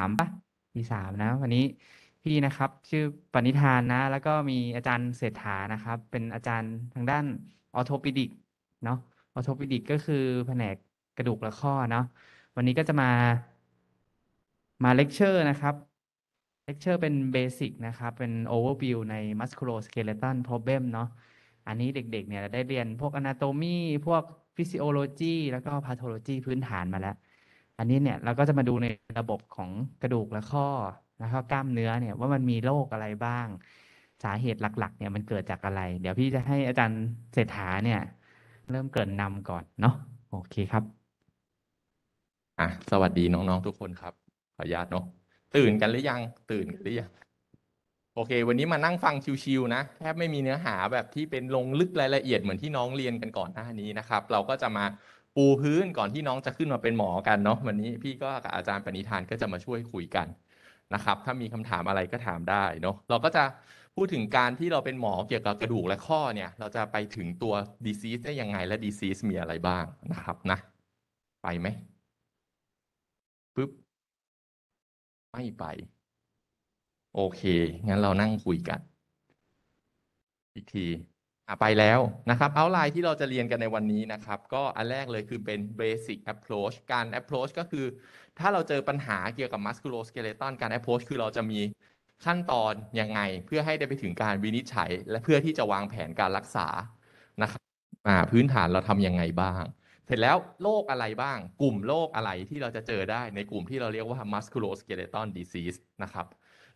ามปะมีสามนะ วันนี้พี่นะครับชื่อปณิธานนะ แล้วก็มีอาจารย์เศรษฐานะครับ เป็นอาจารย์ทางด้านออโทปิดิกเนาะออโทปิดิกก็คือแผนกกระดูกและข้อเนาะวันนี้ก็จะมามาเลคเชอร์นะครับเลคเชอร์เป็นเบสิกนะครับ เป็นโอเวอร์วิวในมัส c u l o เกเลตัน l p r เบมเนาะอันนี้เด็กๆเนี่ยได้เรียนพวกอนาโตมีพวกฟิสิโอโลจีแล้วก็พาโทโลจีพื้นฐานมาแล้วอันนี้เนี่ย เราก็จะมาดูในระบบของกระดูกและข้อแล้วก็กล้ามเนื้อเนี่ยว่ามันมีโรคอะไรบ้าง สาเหตุหลักๆ เนี่ยมันเกิดจากอะไร เดี๋ยวพี่จะให้อาจารย์เศรษฐาเนี่ย เริ่มเกิดนำก่อนเนาะโอเคครับอ่ะสวัสดีน้องๆทุกคนครับ ขออนุญาตเนาะตื่นกันหรือยังตื่นกันหรือยังโอเค วันนี้มานั่งฟังชิวๆนะแทบไม่มีเนื้อหาแบบที่เป็นลงลึกรายละเอียดเหมือนที่น้องเรียนกันก่อนหน้านี้นะครับ เราก็จะมาปูพื้นก่อนที่น้องจะขึ้นมาเป็นหมอกันเนาะวันนี้ พี่ก็กับอาจารย์ปณิธานก็จะมาช่วยคุยกันนะครับ ถ้ามีคำถามอะไรก็ถามได้เนาะเราก็จะพูดถึงการที่เราเป็นหมอเกี่ยวกับกระดูกและข้อเนี่ย เราจะไปถึงตัวดีซีสได้ยังไงและดีซีสมีอะไรบ้างนะครับนะ ไปไหมปึ๊บไม่ไปโอเคงั้นเรานั่งคุยกันอีกทีไปแล้วนะครับเอาไลน์ที่เราจะเรียนกันในวันนี้นะครับก็อันแรกเลยคือเป็น basic approach การ approach ก็คือถ้าเราเจอปัญหาเกี่ยวกับ m u s c u l o s k e l e t a นการ approach คือเราจะมีขั้นตอนยังไง เพื่อให้ได้ไปถึงการวินิจฉัย และเพื่อที่จะวางแผนการรักษานะครับพื้นฐานเราทำยังไงบ้าง เสร็จแล้วโรคอะไรบ้าง กลุ่มโรคอะไรที่เราจะเจอได้ในกลุ่มที่เราเรียกว่า musculoskeletal disease นะครับ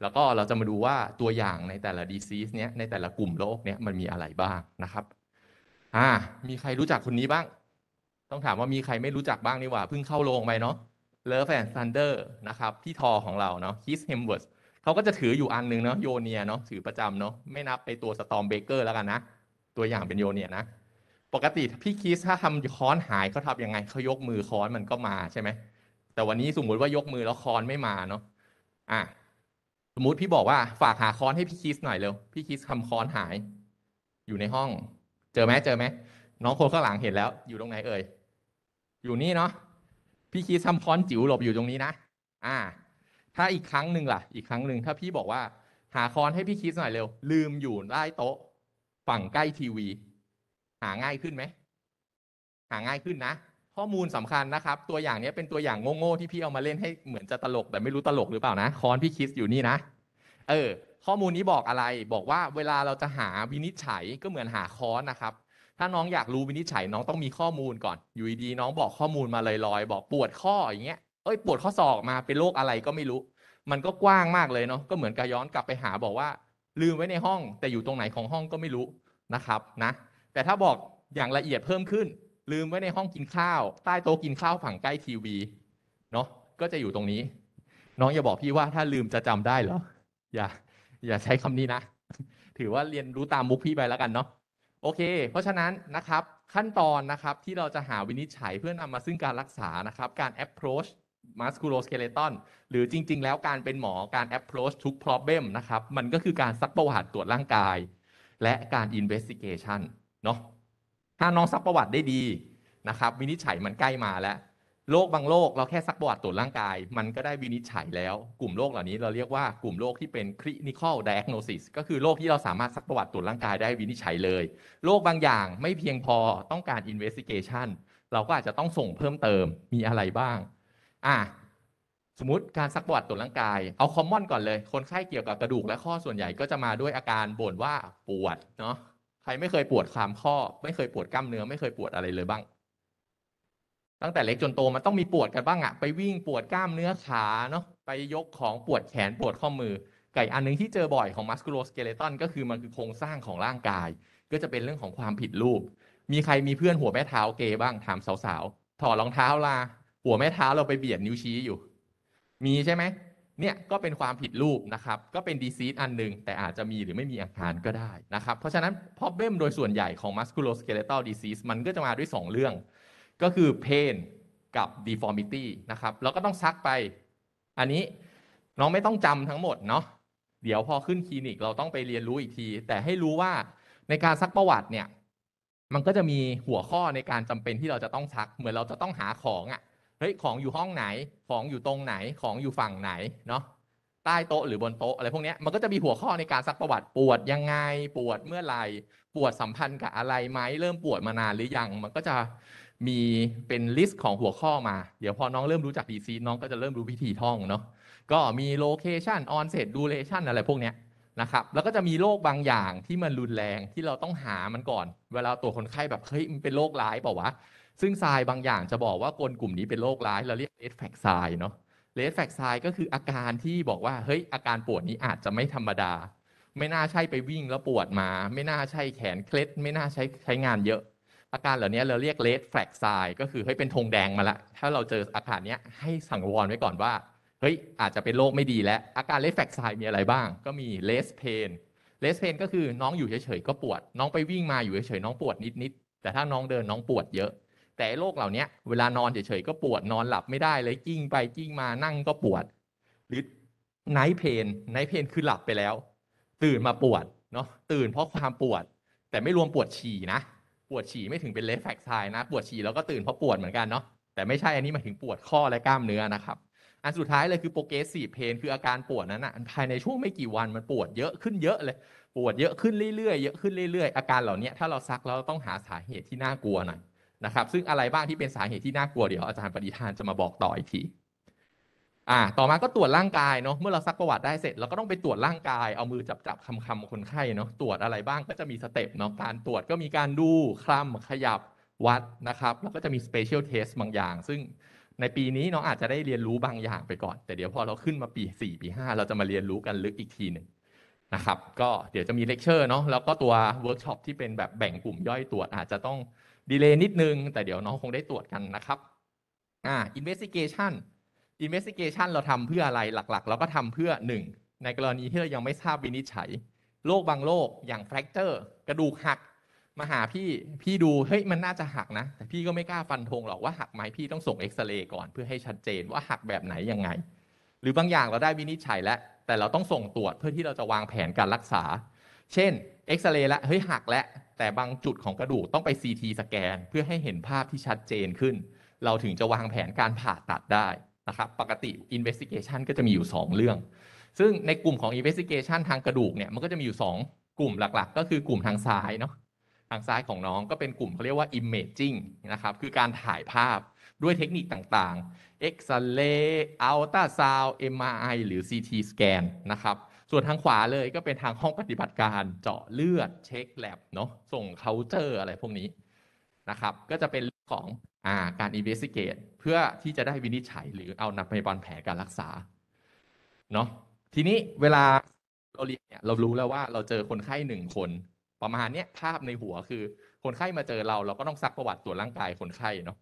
แล้วก็เราจะมาดูว่าตัวอย่างในแต่ละ disease เนี้ยในแต่ละกลุ่มโรคเนี้ยมันมีอะไรบ้างนะครับ อ่า มีใครรู้จักคนนี้บ้าง ต้องถามว่ามีใครไม่รู้จักบ้างนี่หว่าเพิ่งเข้าโรงไปเนาะ เลิฟแอนด์ซันเดอร์นะครับที่ทอของเราเนาะคิสเฮมเวิร์สเขาก็จะถืออยู่อันนึงเนาะ โยเนียเนาะถือประจำเนาะ ไม่นับไปตัวสตอมเบเกอร์แล้วกันนะ ตัวอย่างเป็นโยเนียนะ ปกติพี่คิสถ้าทำค้อนหายเขาทำยังไงเขายกมือค้อนมันก็มาใช่ไหม แต่วันนี้สมมติว่ายกมือแล้วค้อนไม่มาเนาะ อ่ะมมุติพี่บอกว่าฝากหาค้อนให้พี่คิสหน่อยเร็ว พี่คิสทำค้อนหาย อยู่ในห้อง เจอไหมเจอไหมน้องคนข้างหลังเห็นแล้ว อยู่ตรงไหนเอ่ยอยู่นี่เนาะพี่คิสทำค้อนจิ๋วหลบอยู่ตรงนี้นะอ่า ถ้าอีกครั้งหนึ่งล่ะ อีกครั้งหนึ่ง ถ้าพี่บอกว่า หาค้อนให้พี่คิสหน่อยเร็วลืมอยู่ใต้โต๊ะฝั่งใกล้ทีวี หาง่ายขึ้นไหมหาง่ายขึ้นนะข้อมูลสำคัญนะครับตัวอย่างนี้เป็นตัวอย่างโง่ๆที่พี่เอามาเล่นให้เหมือนจะตลก แต่ไม่รู้ตลกหรือเปล่านะ คอนพี่คิดอยู่นี่นะเออข้อมูลนี้บอกอะไรบอกว่าเวลาเราจะหาวินิจฉัยก็เหมือนหาคอนนะครับถ้าน้องอยากรู้วินิจฉัยน้องต้องมีข้อมูลก่อนอยู่ดี น้องบอกข้อมูลมาลอยๆบอกปวดข้ออย่างเงี้ยเอ้ย ปวดข้อศอกมาเป็นโรคอะไรก็ไม่รู้ มันก็กว้างมากเลยเนาะก็เหมือนกับย้อนกลับไปหาบอกว่า ลืมไว้ในห้อง แต่อยู่ตรงไหนของห้องก็ไม่รู้นะครับนะ แต่ถ้าบอกอย่างละเอียดเพิ่มขึ้นลืมไว้ในห้องกินข้าวใต้โต๊ะกินข้าวฝั่งใกล้ทีวีเนาะก็จะอยู่ตรงนี้ น้องอย่าบอกพี่ว่าถ้าลืมจะจำได้เหรออย่า อย่าใช้คำนี้นะ ถือว่าเรียนรู้ตามมุกพี่ไปแล้วกันเนาะโอเค เพราะฉะนั้นนะครับ ขั้นตอนนะครับที่เราจะหาวินิจฉัยเพื่อนำมาซึ่งการรักษานะครับ การ approach musculoskeleton หรือจริงๆแล้วการเป็นหมอการ approach ทุก problem นะครับมันก็คือการซักประวัติตรวจร่างกาย และการ investigation เนาะถ้าน้องซักประวัติได้ดีนะครับ วินิจฉัยมันใกล้มาแล้วโรคบางโรคเราแค่ซักประวัติตรวจร่างกาย มันก็ได้วินิจฉัยแล้ว กลุ่มโรคเหล่านี้เราเรียกว่ากลุ่มโรคที่เป็นคลินิคอได i อ g โนซิสก็คือโรคที่เราสามารถซักประวัติตรวจร่างกายได้วินิจฉัยเลยโรคบางอย่างไม่เพียงพอต้องการอินเวสติเกชันเราก็อาจจะต้องส่งเพิ่มเติมมีอะไรบ้าง อ่ะสมมติการซักประวัติตรวจร่างกายเอาคอมมอนก่อนเลย คนไข้เกี่ยวกับกระดูกและข้อส่วนใหญ่ก็จะมาด้วยอาการบ่นว่าปวดเนาะครไม่เคยปวดความข้อไม่เคยปวดกล้ามเนื้อไม่เคยปวดอะไรเลยบ้าง ตั้งแต่เล็กจนโตมันต้องมีปวดกันบ้างอะไปวิ่งปวดกล้ามเนื้อขาเนาะไปยกของปวดแขนปวดข้อมือ ไก่อันนึงที่เจอบ่อยของมัสคูโลสเกเลตันก็คือมันคือโครงสร้างของร่างกาย ก็จะเป็นเรื่องของความผิดรูป มีใครมีเพื่อนหัวแม่เท้าเกบ้างถามสาวๆถอดรองเท้าลา หัวแม่เท้าเราไปเบียดนิ้วชี้อยู่ มีใช่ไหมเนี่ยก็เป็นความผิดรูปนะครับก็เป็นดีซีดอันหนึ่งแต่อาจจะมีหรือไม่มีอาการก็ได้นะครับเพราะฉะนั้นพ r o บ l e มโดยส่วนใหญ่ของมัสคูล o สเ e เลต a ลดีซี a มันก็จะมาด้วย 2 เรื่อง ก็คือเพนกับดีฟอร์มิตี้นะครับแล้วก็ต้องซักไป อันนี้ น้องไม่ต้องจำทั้งหมดเนาะเดี๋ยวพอขึ้นคลินิกเราต้องไปเรียนรู้อีกที แต่ให้รู้ว่าในการซักประวัติเนี่ยมันก็จะมีหัวข้อในการจำเป็นที่เราจะต้องซักเหมือนเราจะต้องหาของอะ่ะเฮ้ย ของอยู่ห้องไหน ของอยู่ตรงไหน ของอยู่ฝั่งไหนเนาะ ใต้โต๊ะหรือบนโต๊ะอะไรพวกนี้มันก็จะมีหัวข้อในการซักประวัติปวดยังไงปวดเมื่อไหร่ปวดสัมพันธ์กับอะไรไหมเริ่มปวดมานานหรือยังมันก็จะมีเป็นลิสต์ของหัวข้อมาเดี๋ยวพอน้องเริ่มรู้จักดีซีน้องก็จะเริ่มรู้วิธีท่องเนาะก็มีโลเคชันออนเซตดูเลชันอะไรพวกนี้นะครับแล้วก็จะมีโรคบางอย่างที่มันรุนแรงที่เราต้องหามันก่อน เวลาตัวคนไข้แบบเฮ้ยมันเป็นโรคร้ายเปล่าวะซึ่งทรายบางอย่างจะบอกว่าคนกลุ่มนี้เป็นโรคร้ายเราเรียกเลสแฟกทรายเนาะเลสแฟกทรายก็คืออาการที่บอกว่าเฮ้ยอาการปวดนี้อาจจะไม่ธรรมดา ไม่น่าใช่ไปวิ่งแล้วปวดมาไม่น่าใช่แขนเคล็ดไม่น่าใช้ใช้งานเยอะ อาการเหล่านี้เราเรียกเลสแฟกทรายก็คือเฮ้ยเป็นธงแดงมาละ ถ้าเราเจออาการนี้ให้สังวรไว้ก่อนว่าเฮ้ยอาจจะเป็นโรคไม่ดีแล้ว อาการเลสแฟกทรายมีอะไรบ้างก็มีเลสเพนเลสเพนก็คือน้องอยู่เฉยๆก็ปวด น้องไปวิ่งมาอยู่เฉยๆน้องปวดนิดๆแต่ถ้าน้องเดินน้องปวดเยอะแต่โรคเหล่านี้เวลานอนเฉยๆก็ปวดนอนหลับไม่ได้เลยกิ้งไปกิ้งมานั่งก็ปวด หรือไนท์เพนไนท์เพนคือหลับไปแล้ว ตื่นมาปวดเนาะตื่นเพราะความปวด แต่ไม่รวมปวดฉี่นะ ปวดฉี่ไม่ถึงเป็นเลฟแฟกายนะ ปวดฉี่แล้วก็ตื่นเพราะปวดเหมือนกันเนาะแต่ไม่ใช่อันนี้มาถึงปวดข้อและกล้ามเนื้อนะครับอันสุดท้ายเลยคือโปรเกสซีเพนคืออาการปวดนั้นอนะภายในช่วงไม่กี่วันมันปวดเยอะขึ้นเยอะเลยปวดเยอะขึ้นเรื่อยๆเยอะขึ้นเรื่อยๆอาการเหล่านี้ถ้าเราซักเราต้องหาสาเหตุที่น่ากลัวหน่อยนะครับซึ่งอะไรบ้างที่เป็นสาเหตุที่น่ากลัว เดี๋ยวอาจารย์ปฏิทานจะมาบอกต่ออีกทีอ่าต่อมาก็ตรวจร่างกายเนาะเมื่อเราซักประวัติได้เสร็จเราก็ต้องไปตรวจร่างกายเอามือจับจับคำคำคนไข้เนาะตรวจอะไรบ้างก็จะมีสเต็ปเนาะการตรวจก็มีการดู คลำขยับวัดนะครับ แล้วก็จะมีสเปเชียลเทสบางอย่าง ซึ่งในปีนี้เนาะอาจจะได้เรียนรู้บางอย่างไปก่อน แต่เดี๋ยวพอเราขึ้นมาปี4ปี5 เราจะมาเรียนรู้กันลึกอีกทีหนึ่งนะครับ ก็เดี๋ยวจะมีเลคเชอร์เนาะแล้วก็ตัวเวิร์กช็อปที่เป็นแบบแบ่งกลุ่มย่อยตรวจอาจจะต้องดีเลย์นิดนึง แต่เดี๋ยวน้องคงได้ตรวจกันนะครับอ่า investigation investigation เราทำเพื่ออะไรหลักๆ เราก็ทำเพื่อ 1 ในกรณีที่เรายังไม่ทราบวินิจฉัยโรคบางโรคอย่างแฟกเตอร์กระดูกหัก มาหาพี่ พี่ดู เฮ้ย มันน่าจะหักนะ แต่พี่ก็ไม่กล้าฟันธงหรอกว่าหักไหมพี่ต้องส่งเอ็กซเรย์ก่อนเพื่อให้ชัดเจนว่าหักแบบไหนยังไง หรือบางอย่างเราได้วินิจฉัยแล้วแต่เราต้องส่งตรวจเพื่อที่เราจะวางแผนการรักษา เช่นเอ็กซเรย์แล้วเฮ้ยหักแล้วแต่บางจุดของกระดูกต้องไป CT สแกนเพื่อให้เห็นภาพที่ชัดเจนขึ้น เราถึงจะวางแผนการผ่าตัดได้นะครับปกติ investigation ก็จะมีอยู่ 2 เรื่อง ซึ่งในกลุ่มของ investigation ทางกระดูกเนี่ยมันก็จะมีอยู่ 2 กลุ่มหลักๆ ก็คือกลุ่มทางซ้ายเนาะทางซ้ายของน้องก็เป็นกลุ่มเขาเรียกว่า imaging นะครับคือการถ่ายภาพด้วยเทคนิคต่างๆ เอ็กซเรย์อัลตราซาว เอ็มไอหรือ ซีทีสแกนนะครับ ส่วนทางขวาเลยก็เป็นทางห้องปฏิบัติการเจาะเลือดเช็คแลบเนาะ ส่งเคาน์เตอร์อะไรพวกนี้นะครับ ก็จะเป็นของอาการอินเวสติเกตเพื่อที่จะได้วินิจฉัยหรือเอานำไปบอนแผลการรักษาเนาะ ทีนี้เวลาเราเรียนเนี่ยเรารู้แล้วว่าเราเจอคนไข้หนึ่งคน ประมาณเนี้ยภาพในหัวคือ คนไข้มาเจอเราเราก็ต้องซักประวัติตรวจร่างกายคนไข้เนาะ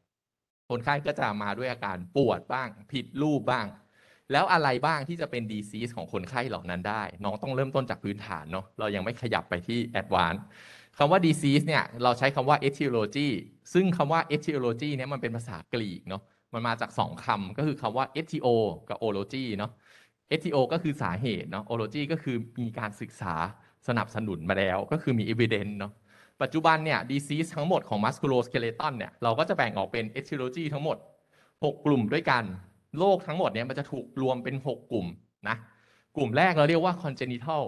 คนไข้ก็จะมาด้วยอาการปวดบ้าง ผิดรูปบ้าง แล้วอะไรบ้างที่จะเป็นดีซีสของคนไข้เหล่านั้นได้ น้องต้องเริ่มต้นจากพื้นฐานเนาะเรายังไม่ขยับไปที่แอดวานซ์คำว่า disease เนี่ยเราใช้คำว่า etiology ซึ่งคำว่า etiology เนี่ยมันเป็นภาษากรีกเนาะมันมาจากสองคำก็คือคำว่า etio กับ ology เนาะ etio ก็คือสาเหตุเนาะ ology ก็คือมีการศึกษาสนับสนุนมาแล้วก็คือมี evidence เนาะปัจจุบันเนี่ยดีซีสทั้งหมดของมัสคูโลสเคเลตันเนี่ยเราก็จะแบ่งออกเป็นเอชิโลจีทั้งหมด 6 กลุ่มด้วยกันโรคทั้งหมดเนี่ยมันจะถูกรวมเป็น 6 กลุ่มนะกลุ่มแรกเราเรียกว่าคอนเจนิทัล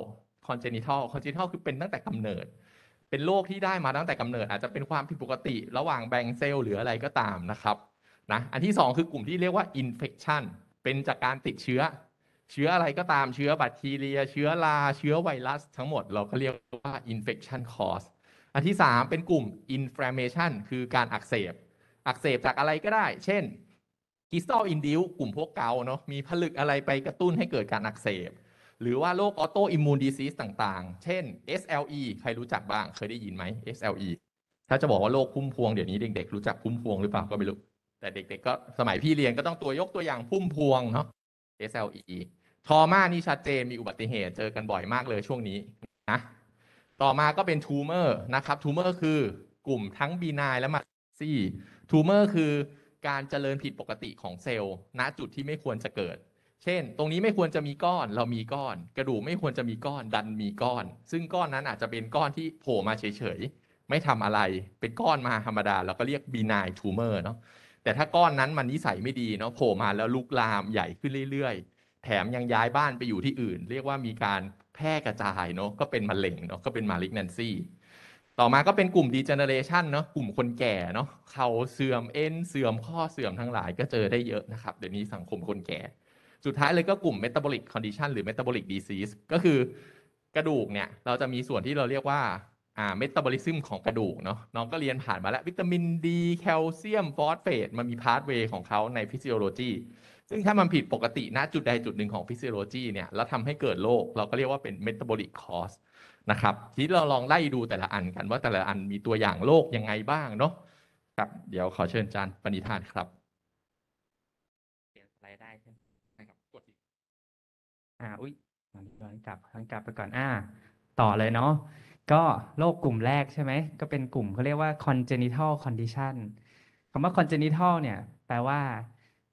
คอนเจนิทัลคอนเจนิทัลคือเป็นตั้งแต่กำเนิด เป็นโรคที่ได้มาตั้งแต่กำเนิดอาจจะเป็นความผิดปกติระหว่างแบ่งเซลล์หรืออะไรก็ตามนะครับนะอันที่ 2 คือกลุ่มที่เรียกว่าอินเฟคชันเป็นจากการติดเชื้อ เชื้ออะไรก็ตามเชื้อแบคทีเรียเชื้อราเชื้อไวรัส ทั้งหมดเราก็เรียกว่าอินเฟคชันคอสอันที่ 3 เป็นกลุ่ม inflammation คือการอักเสบ อักเสบจากอะไรก็ได้ เช่นกิสตอลอินดิวกลุ่มพวกเกาเนาะ มีผลึกอะไรไปกระตุ้นให้เกิดการอักเสบ หรือว่าโรคออโตอิมมูนดีซีสต่างๆ เช่น SLE ใครรู้จักบ้าง เคยได้ยินไหม SLE ถ้าจะบอกว่าโรคพุ่มพวงเดี๋ยวนี้เด็กๆรู้จักพุ่มพวงหรือเปล่าก็ไม่รู้ แต่เด็กๆก็สมัยพี่เรียนก็ต้องตัวยกตัวอย่างพุ่มพวงเนาะ SLE ทอมานี่ชัดเจนมีอุบัติเหตุเจอกันบ่อยมากเลยช่วงนี้นะต่อมาก็เป็นทูเมอร์นะครับทูเมอร์คือกลุ่มทั้งบีนายและมาซี่ทูเมอร์คือการเจริญผิดปกติของเซลล์ณจุดที่ไม่ควรจะเกิด เช่น ตรงนี้ไม่ควรจะมีก้อนเรามีก้อน กระดูกไม่ควรจะมีก้อนดันมีก้อน ซึ่งก้อนนั้นอาจจะเป็นก้อนที่โผล่มาเฉยๆไม่ทำอะไรเป็นก้อนมาธรรมดาเราก็เรียกทูเมอร์เนาะแต่ถ้าก้อนนั้นมันนิสัยไม่ดีเนาะโผล่มาแล้วลุกลามใหญ่ขึ้นเรื่อย ๆ แถมยังย้ายบ้านไปอยู่ที่อื่น เรียกว่ามีการแพร่กระจายเนาะก็เป็นมะเร็งเนาะก็เป็นมาลิกแนนซี่ต่อมาก็เป็นกลุ่มดีเจเนเรชันเนาะกลุ่มคนแก่เนาะเขาเสื่อมเอ็นเสื่อมข้อเสื่อมทั้งหลายก็เจอได้เยอะนะครับเดี๋ยวนี้สังคมคนแก่ สุดท้ายเลยก็กลุ่มเมตาบอลิกคอนดิชันหรือเมตาบอลิกดีซีสก็คือกระดูกเนี่ยเราจะมีส่วนที่เราเรียกว่า่าเมตาบอลิซึมของกระดูกเนาะน้องก็เรียนผ่านมาแล้ววิตามินดีแคลเซียมฟอสเฟตมันมีพาสเวย์ของเขาในฟิสิโอโลจีซึ่งถ้ามันผิดปกติณจุดใดจุดหนึ่งของฟิสิโอโลจีเนี่ยแล้วทำให้เกิดโรคเราก็เรียกว่าเป็นเมตาบอลิกคอสนะครับ ทีเราลองไล่ดูแต่ละอันกันว่าแต่ละอันมีตัวอย่างโรคยังไงบ้างเนาะครับเดี๋ยวขอเชิญอาจารย์ปณิธานครับเปลี่ยนสไลด์ได้ใช่ไหมครับกดอีกอ่าอุ้ยหันกลับหันกลับไปก่อนอ่า ต่อเลยเนาะก็โรคกลุ่มแรกใช่ไหม ก็เป็นกลุ่มเขาเรียกว่า congenital condition คำว่า congenital เนี่ยแปลว่า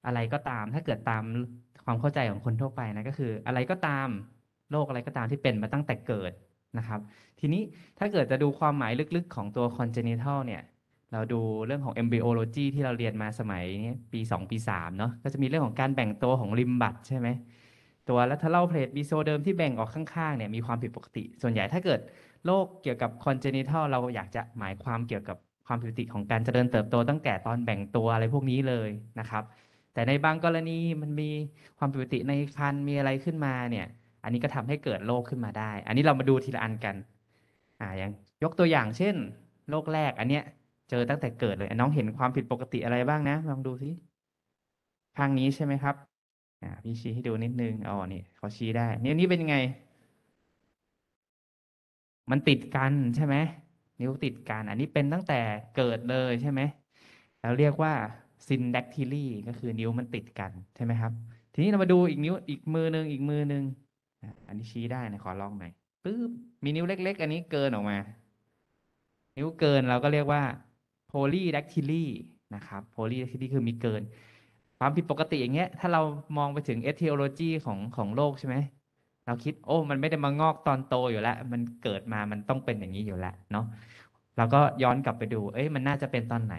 อะไรก็ตาม ถ้าเกิดตามความเข้าใจของคนทั่วไปนะก็คือ อะไรก็ตาม โรคอะไรก็ตามที่เป็นมาตั้งแต่เกิดนะครับ ทีนี้ถ้าเกิดจะดูความหมายลึกๆของตัว congenital เนี่ย เราดูเรื่องของ embryology ที่เราเรียนมาสมัยนี้ปี 2ปี3เนาะ ก็จะมีเรื่องของการแบ่งตัวของลิมบัตใช่ไหม ตัวลัทเล่าเพลทบีโซเดิมที่แบ่งออกข้างๆเนี่ยมีความผิดปกติ ส่วนใหญ่ถ้าเกิดโรคเกี่ยวกับ congenital เราอยากจะหมายความเกี่ยวกับความผิดปกติของการเจริญเติบโตตั้งแต่ตอนแบ่งตัวอะไรพวกนี้เลยนะครับแต่ในบางกรณีมันมีความผิดปกติในคันมีอะไรขึ้นมาเนี่ย อันนี้ก็ทำให้เกิดโรคขึ้นมาได้ อันนี้เรามาดูทีละอันกัน อ่าอย่างยกตัวอย่างเช่น โรคแรก อันเนี้ย เจอตั้งแต่เกิดเลยน้องเห็นความผิดปกติอะไรบ้างนะลองดูสิข้างนี้ใช่ไหมครับอ่าพี่ชี้ให้ดูนิดนึงอ๋อนี่เขาชี้ได้นิ้วนี้เป็นยังไง มันติดกันใช่ไหมนิ้วติดกันอันนี้เป็นตั้งแต่เกิดเลยใช่ไหมแล้วเรียกว่าซินแดกทิลี่ก็คือนิ้วมันติดกันใช่ไหมครับ ทีนี้เรามาดูอีกนิ้วอีกมือหนึ่งอีกมือหนึ่งอันนี้ชี้ได้นะขอลองหน่อยปึ๊บมีนิ้วเล็ก ๆ อันนี้เกินออกมา นิ้วเกินเราก็เรียกว่าโพลีแดกทิลี่นะครับโพลีแดกทิลี่คือมีเกิน ความผิดปกติอย่างเงี้ย ถ้าเรามองไปถึงเอทิโอโลจีของของโลกใช่ไหม เราคิดโอ้มันไม่ได้มางอกตอนโตอยู่แล้วมันเกิดมามันต้องเป็นอย่างนี้อยู่แล้วเนาะเราก็ย้อนกลับไปดู เอ้ยมันน่าจะเป็นตอนไหน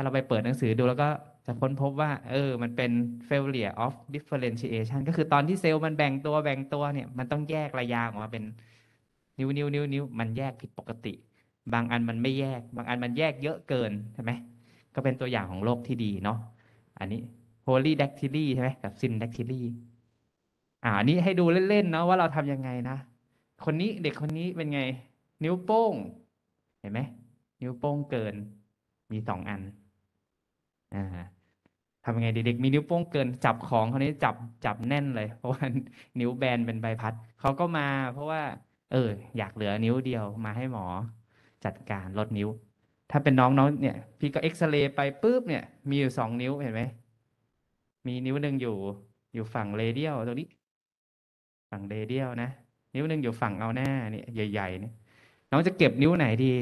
าเราไปเปิดหนังสือดูแล้วก็จะค้นพบว่า เออ มันเป็น failure of differentiation ก็คือตอนที่เซลล์มันแบ่งตัวแบ่งตัวเนี่ย มันต้องแยกระยะออกมาเป็นนิ้วนิ้วนิ้วนิ้วมันแยกผิดปกติ บางอันมันไม่แยก บางอันมันแยกเยอะเกิน ใช่ไหม ก็เป็นตัวอย่างของโรคที่ดีเนาะ อันนี้ holy dactyly ใช่ไหมกับ s y n dactyly อ่านี้ให้ดูเล่นๆ เนาะว่าเราทำยังไงนะ คนนี้เด็กคนนี้เป็นไง นิ้วโป้ง เห็นไหม นิ้วโป้งเกิน มีสองอันอ่าทำยังไงเด็กๆมีนิ้วโป้งเกินจับของเขานี้จับจับแน่นเลยเพราะว่านิ้วแบนเป็นใบพัดเขาก็มา เพราะว่า เออ อยากเหลือนิ้วเดียวมาให้หมอ จัดการลดนิ้ว ถ้าเป็นน้องๆเนี่ย พี่ก็เอ็กซเรย์ไปปุ๊บเนี่ย มีอยู่สองนิ้วเห็นไหม มีนิ้วหนึ่งอยู่อยู่ฝั่งเรเดียลตรงนี้ ฝั่งเรเดียลนะนิ้วหนึ่งอยู่ฝั่งเอาหน้าเนี่ยใหญ่ๆเนี่ย น้องจะเก็บนิ้วไหนดี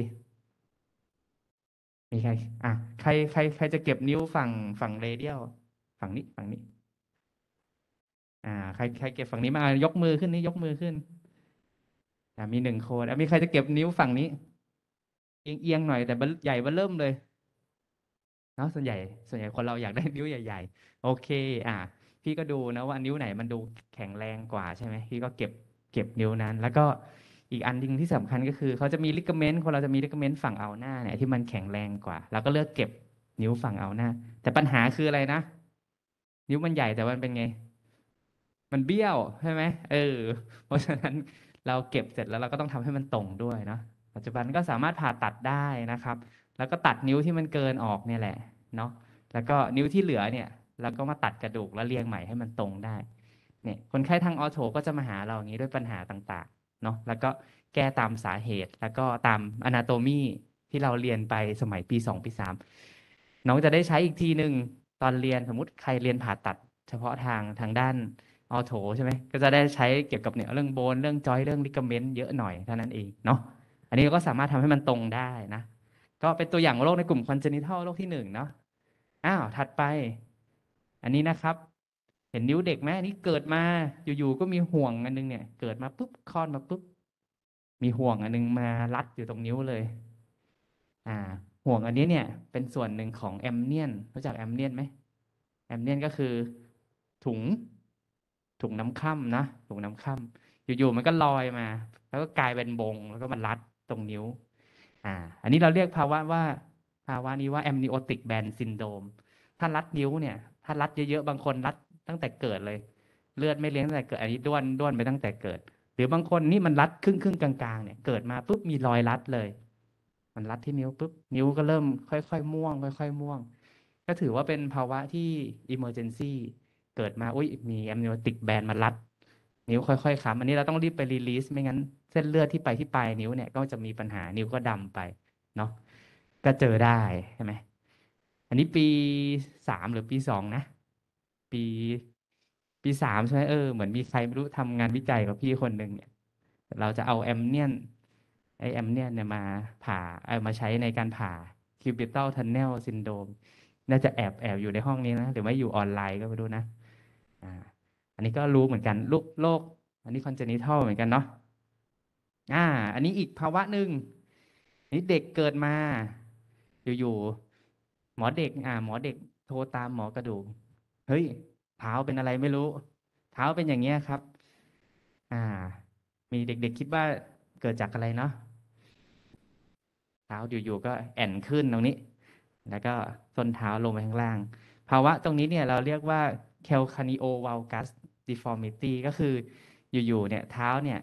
มีใคร อ่ะ ใคร ใครใครจะเก็บนิ้วฝั่งฝั่งเรเดียล ฝั่งนี้ฝั่งนี้ อ่า ใครใครเก็บฝั่งนี้มายกมือขึ้นนี่ยกมือขึ้นอ่ามีหนึ่งคนอ่ะมีใครจะเก็บนิ้วฝั่งนี้ เอียงเอียงหน่อยแต่ใหญ่บัเริ่มเลย เนาะ ส่วนใหญ่ ส่วนใหญ่คนเราอยากได้นิ้วใหญ่ ๆ โอเค อ่าพี่ก็ดูนะว่านิ้วไหนมันดูแข็งแรงกว่าใช่ไหม พี่ก็เก็บเก็บนิ้วนั้นแล้วก็อีกอันนึงที่สำคัญก็คือเขาจะมีลิกเมนต์คนเราจะมีลิกเมนต์ฝั่งเอาหน้าเนี่ยที่มันแข็งแรงกว่าเราก็เลือกเก็บนิ้วฝั่งเอาหน้า แต่ปัญหาคืออะไรนะนิ้วมันใหญ่แต่มันเป็นไง มันเบี้ยวใช่ไหมเออ เพราะฉะนั้นเราเก็บเสร็จแล้วเราก็ต้องทำให้มันตรงด้วยเนาะปัจจุบันก็สามารถผ่าตัดได้นะครับ แล้วก็ตัดนิ้วที่มันเกินออกเนี่ยแหละ เนาะแล้วก็นิ้วที่เหลือเนี่ย เราก็มาตัดกระดูกแล้วเรียงใหม่ให้มันตรงได้ เนี่ย คนไข้ทางออโถก็จะมาหาเราอย่างนี้ด้วยปัญหาต่างๆเนาะแล้วก็แก้ตามสาเหตุแล้วก็ตามอนาโตมีที่เราเรียนไปสมัยปีสองปีสามน้องจะได้ใช้อีกทีหนึ่งตอนเรียนสมมติใครเรียนผ่าตัดเฉพาะทางทางด้านออโถใช่ไหมก็จะได้ใช้เกี่ยวกับเนี่ยเรื่องโบนเรื่องจอยเรื่องลิกเมนต์เยอะหน่อยเท่านั้นเองเนาะอันนี้ก็สามารถทำให้มันตรงได้นะก็เป็นตัวอย่างโรคในกลุ่มคอนเจนิทัลโรคที่หนึ่งเนาะอ้าว ถัดไป อันนี้นะครับเห็นนิ้วเด็กไหมนี่เกิดมาอยู่ๆก็มีห่วงอันนึงเนี่ย เกิดมาปุ๊บคลอดมาปุ๊บ มีห่วงอันนึงมารัดอยู่ตรงนิ้วเลย อ่า ห่วงอันนี้เนี่ย เป็นส่วนหนึ่งของแอมเนียนรู้จักแอมเนียนไหมแอมเนียนก็คือถุงถุงน้ำค่ำนะถุงน้ำค่ำอยู่ๆมันก็ลอยมา แล้วก็กลายเป็นบงแล้วก็มันรัดตรงนิ้ว อ่า อันนี้เราเรียกภาวะว่า ภาวะนี้ว่าแอมนิโอติกแบนซินโดมถ้ารัดนิ้วเนี่ย ถ้ารัดเยอะๆบางคนรัดตั้งแต่เกิดเลย เลือดไม่เลี้ยงตั้งแต่เกิด อันนี้ด้วนด้วนไปตั้งแต่เกิด หรือบางคนนี่มันรัดครึ่งครึ่งกลางๆเนี่ย เกิดมาปุ๊บมีรอยรัดเลย มันรัดที่นิ้วปุ๊บ นิ้วก็เริ่มค่อยๆ ม่วง ค่อยๆม่วง ก็ถือว่าเป็นภาวะที่อิมเมอร์เจนซีเกิดมาอุ้ยมีแอมเนติกแบนมารัด นิ้วค่อยๆค้ำอันนี้เราต้องรีบไปรีลีสไม่งั้นเส้นเลือดที่ไปที่ปลายนิ้วเนี่ย ก็จะมีปัญหานิ้วก็ดำไปเนาะก็เจอได้ใช่ไหมอันนี้ปีสามหรือปีสองนะปีปีสามใช่ไหมเออเหมือนมีใครไม่รู้ทำงานวิจัยกับพี่คนหนึ่งเนี่ยเราจะเอาแอมเนียนไอแอมเนียนเนี่ยมาผ่าเอามาใช้ในการผ่าคิวบิตัลทันเนลซินโดมน่าจะแอบแอบอยู่ในห้องนี้นะหรือไม่อยู่ออนไลน์ก็ไปดูนะ อ่า อันนี้ก็รู้เหมือนกันโรคโรคอันนี้คอนเจนิทัลเหมือนกันเนาะอ่า อันนี้อีกภาวะหนึ่งนี่เด็กเกิดมา อยู่ๆหมอเด็กอ่า หมอเด็กโทรตามหมอกระดูกเฮ้ยเท้าเป็นอะไรไม่รู้ เท้าเป็นอย่างเงี้ยครับ อ่า มีเด็กๆคิดว่าเกิดจากอะไรเนาะเท้าอยู่ๆก็แอนขึ้นตรงนี้ แล้วก็ส้นเท้าลงไปข้างล่างภาวะตรงนี้เนี่ย เราเรียกว่า calcaneo valgus deformity ก็คืออยู่ๆเนี่ยเท้าเนี่ย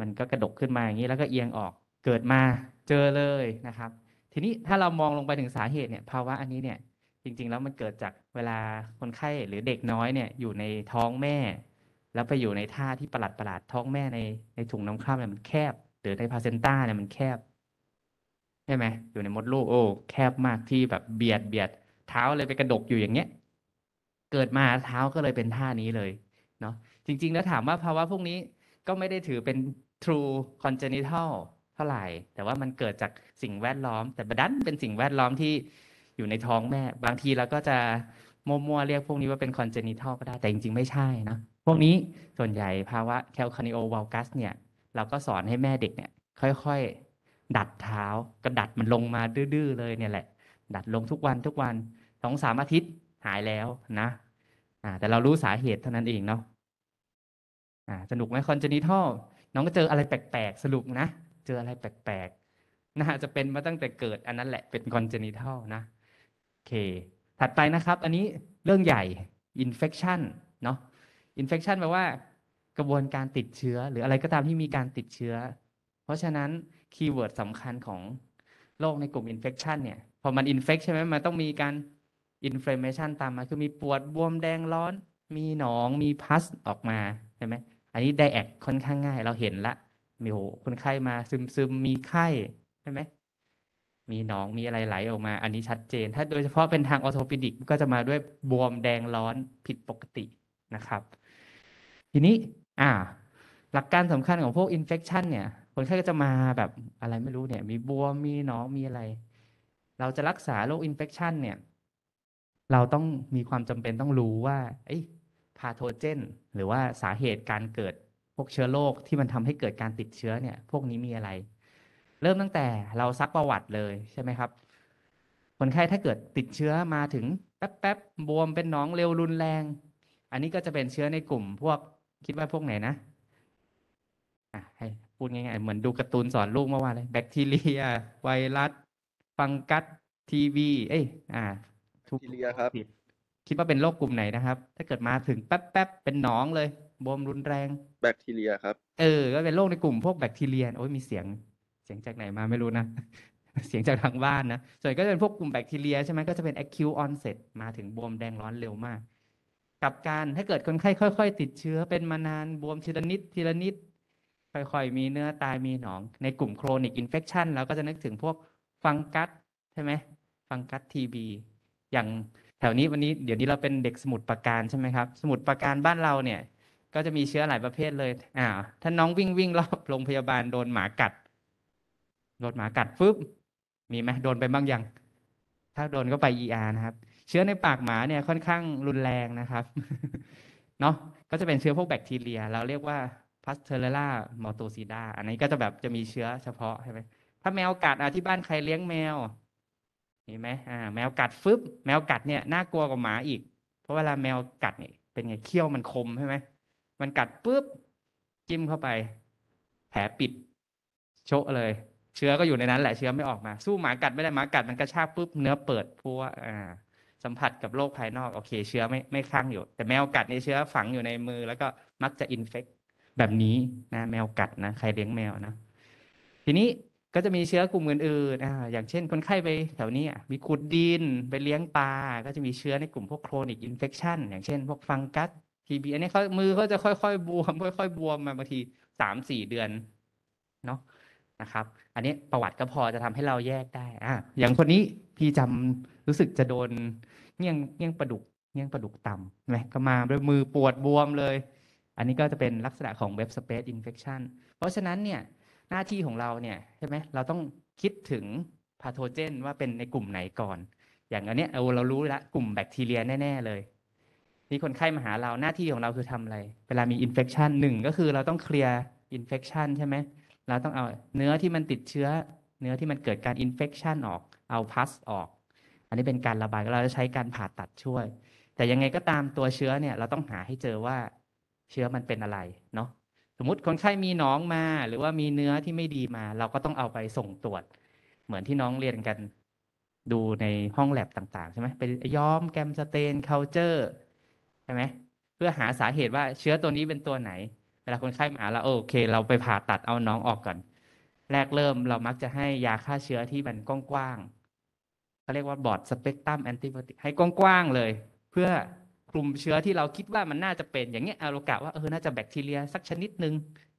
มันก็กระดกขึ้นมาอย่างนี้แล้วก็เอียงออกเกิดมาเจอเลยนะครับ ทีนี้ถ้าเรามองลงไปถึงสาเหตุเนี่ยภาวะอันนี้เนี่ยจริงๆแล้วมันเกิดจากเวลาคนไข้หรือเด็กน้อยเนี่ยอยู่ในท้องแม่ แล้วไปอยู่ในท่าที่ประหลาดประหลาดท้องแม่ในในถุงน้ำคร่ำเนี่ยมันแคบหรือในพาเซนต้าเนี่ยมันแคบใช่ไหมอยู่ในมดลูกโอ้แคบมากที่แบบเบียดเบียดเท้าเลยไปกระดกอยู่อย่างเงี้ยเกิดมาเท้าก็เลยเป็นท่านี้เลยเนาะจริงๆแล้วถามว่าภาวะพวกนี้ก็ไม่ได้ถือเป็น true congenital เท่าไหร่ แต่ว่ามันเกิดจากสิ่งแวดล้อม แต่ดันเป็นสิ่งแวดล้อมที่อยู่ในท้องแม่บางทีเราก็จะมั่ว ๆ เรียกพวกนี้ว่าเป็นคอนเจนิทัลก็ได้แต่จริง ๆ ไม่ใช่นะพวกนี้ส่วนใหญ่ภาวะแคลคานิโอวอลกัส เนี่ยเราก็สอนให้แม่เด็กเนี่ย ค่อย ๆ ดัดเท้ากระดัดมันลงมาดื้อๆ เลยเนี่ยแหละ ดัดลงทุกวันทุกวันสองสามอาทิตย์ หายแล้วนะอ่าแต่เรารู้สาเหตุเท่านั้นเองเนาะอ่าสนุกไหมคอนเจนิทัลน้องก็เจออะไรแปลกๆสรุปนะเจออะไรแปลกๆน่าจะเป็นมาตั้งแต่เกิดอันนั้นแหละเป็นคอนเจนิทัลนะอเค ถัดไปนะครับ อันนี้เรื่องใหญ่ infection เนาะ infection แปลว่ากระบวนการติดเชื้อ หรืออะไรก็ตามที่มีการติดเชื้อ เพราะฉะนั้นคีย์เวิร์ดสำคัญของโรคในกลุ่ม infection เนี่ย พอมัน infect ใช่ไหม มันต้องมีการ inflammation ตามมา คือมีปวดบวมแดงร้อน มีหนอง มีพัสออกมาใช่ไหม อันนี้ไดแอกค่อนข้างง่าย เราเห็นละ มีโหคนไข้มาซึมซึมมีไข้ใช่ไหมมีหนองมีอะไรไหลออกมา อันนี้ชัดเจน ถ้าโดยเฉพาะเป็นทางออโทปิดิกก็จะมาด้วยบวมแดงร้อนผิดปกตินะครับ ทีนี้ อ่า หลักการสำคัญของพวกอินเฟคชันเนี่ย คนไข้ก็จะมาแบบอะไรไม่รู้เนี่ย มีบวมมีหนองมีอะไร เราจะรักษาโรคอินเฟคชันเนี่ย เราต้องมีความจำเป็นต้องรู้ว่าไอพาโทเจน หรือว่าสาเหตุการเกิดพวกเชื้อโรคที่มันทำให้เกิดการติดเชื้อเนี่ย พวกนี้มีอะไรเริ่มตั้งแต่เราซักประวัติเลยใช่ไหมครับ คนไข้ถ้าเกิดติดเชื้อมาถึงแป๊บแป๊บบวมเป็นน้องเร็วรุนแรง อันนี้ก็จะเป็นเชื้อในกลุ่มพวก คิดว่าพวกไหนนะ อ่ะให้พูดง่ายๆเหมือนดูการ์ตูนสอนลูกเมื่อวานเลยแบคทีเรีย ไวรัสฟังกัสทีวี เอ้ยอ่าทุกทีเรียครับ คิดว่าเป็นโรคกลุ่มไหนนะครับ ถ้าเกิดมาถึงแป๊บแป๊บเป็นหนองเลย บวมรุนแรงแบคทีเรียครับเออก็เป็นโรคในกลุ่มพวกแบคทีเรียโอ้ยมีเสียงสียงจากไหนมา ไม่รู้นะ เสียงจากทางบ้านนะ ส่วนก็จะเป็นพวกกลุ่มแบคทีเรียใช่ไหมก็จะเป็น acute onset มาถึงบวมแดงร้อนเร็วมาก กับการ ถ้าเกิดคนไข้ค่อย ๆ ติดเชื้อเป็นมานานบวมทีละนิดทีละนิด ค่อยๆ มีเนื้อตายมีหนอง ในกลุ่ม chronic infection เราก็จะนึกถึงพวกฟังกัสใช่ไหมฟังกัสทีบีอย่างแถวนี้วันนี้เดี๋ยวนี้เราเป็นเด็กสมุดปราการใช่ไหมครับ สมุดปราการบ้านเราเนี่ย ก็จะมีเชื้อหลายประเภทเลยอ่าถ้าน้องวิ่งวิ่งรอบโรงพยาบาลโดนหมากัดโดนหมากัดปุ๊บมีไหมโดนไปบ้างยังถ้าโดนก็ไป ER นะครับ เชื้อในปากหมาเนี่ยค่อนข้างรุนแรงนะครับเนาะก็จะเป็นเชื้อพวกแบคทีเรีย เราเรียกว่าพัสเทอร์ล่ามอโตซิดาอันนี้ก็จะแบบจะมีเชื้อเฉพาะใช่ไหมถ้าแมวกัดอ่ะที่บ้านใครเลี้ยงแมวเห็นไหมอ่าแมวกัด ฟึบ แมวกัดเนี่ยน่ากลัวกว่าหมาอีกเพราะเวลาแมวกัดเนี่ยเป็นไงเขี้ยวมันคมใช่ไหมมันกัดปุ๊บจิ้มเข้าไป แผลปิดโชะเลยเชื้อก็อยู่ในนั้นแหละ เชื้อไม่ออกมา สู้หมากัดไม่ได้หมากัดมันกระชากปุ๊บเนื้อเปิดพัวอ่า สัมผัสกับโรคภายนอกโอเคเชื้อไม่ไม่คลั่งอยู่ แต่แมวกัดในเชื้อฝังอยู่ในมือแล้วก็มักจะอินเฟคแบบนี้นะแมวกัดนะใครเลี้ยงแมวนะทีนี้ก็จะมีเชื้อกลุ่มอื่นๆอ่าอย่างเช่นคนไข้ไปแถวนี้มีขุดดินไปเลี้ยงปลา ก็จะมีเชื้อในกลุ่มพวกโครนิกอินเฟคชันอย่างเช่น พวกฟังกัสทีบีอันนี้เขามือเขาจะค่อย ๆ บวมค่อย ๆ บวมมาบางทีสามสี่เดือน เนาะะครับอันนี้ประวัติก็พอจะทำให้เราแยกได้อ่ะอย่างคนนี้พี่จำรู้สึกจะโดนเงี้ยงเงี้ยงประดุกเงี้ยงประดุกต่ำใช่ไหมก็มาด้วยมือปวดบวมเลย อันนี้ก็จะเป็นลักษณะของเว็บสเปซอินเฟคชันเพราะฉะนั้นเนี่ยหน้าที่ของเราเนี่ยใช่ไหมเราต้องคิดถึงพาโทเจนว่าเป็นในกลุ่มไหนก่อน อย่างอันเนี้ยเออเรารู้ละกลุ่มแบคทีเรียแน่ ๆ เลยนี่คนไข้มาหาเราหน้าที่ของเราคือทำอะไร เวลามีอินเฟคชันหนึ่งก็คือเราต้องเคลียร์อินเฟคชันใช่ไหมเราต้องเอาเนื้อที่มันติดเชื้อ เนื้อที่มันเกิดการอินเฟคชันออกเอาพัสออกอันนี้เป็นการระบายเราจะใช้การผ่าตัดช่วย แต่ยังไงก็ตามตัวเชื้อเนี่ย เราต้องหาให้เจอว่าเชื้อมันเป็นอะไรเนาะสมมติคนไข้มีน้องมาหรือว่ามีเนื้อที่ไม่ดีมา เราก็ต้องเอาไปส่งตรวจ เหมือนที่น้องเรียนกันดูในห้องแลบต่างๆ ใช่ไหมไปย้อมแกมสเตนเคาเจอร์ใช่ไหมเพื่อหาสาเหตุว่าเชื้อตัวนี้เป็นตัวไหนเวลาคนไข้มาแล้วโอเค เราไปผ่าตัดเอาน้องออกก่อน แรกเริ่มเรามักจะให้ยาฆ่าเชื้อที่มันกว้างๆเขาเรียกว่าบอร์ดสเปกตรัมแอนติบอดีให้กว้างๆเลยเพื่อกลุ่มเชื้อที่เราคิดว่ามันน่าจะเป็นอย่างเงี้ยเอาโอกะว่าเออน่าจะแบคทีเรียสักชนิดนึง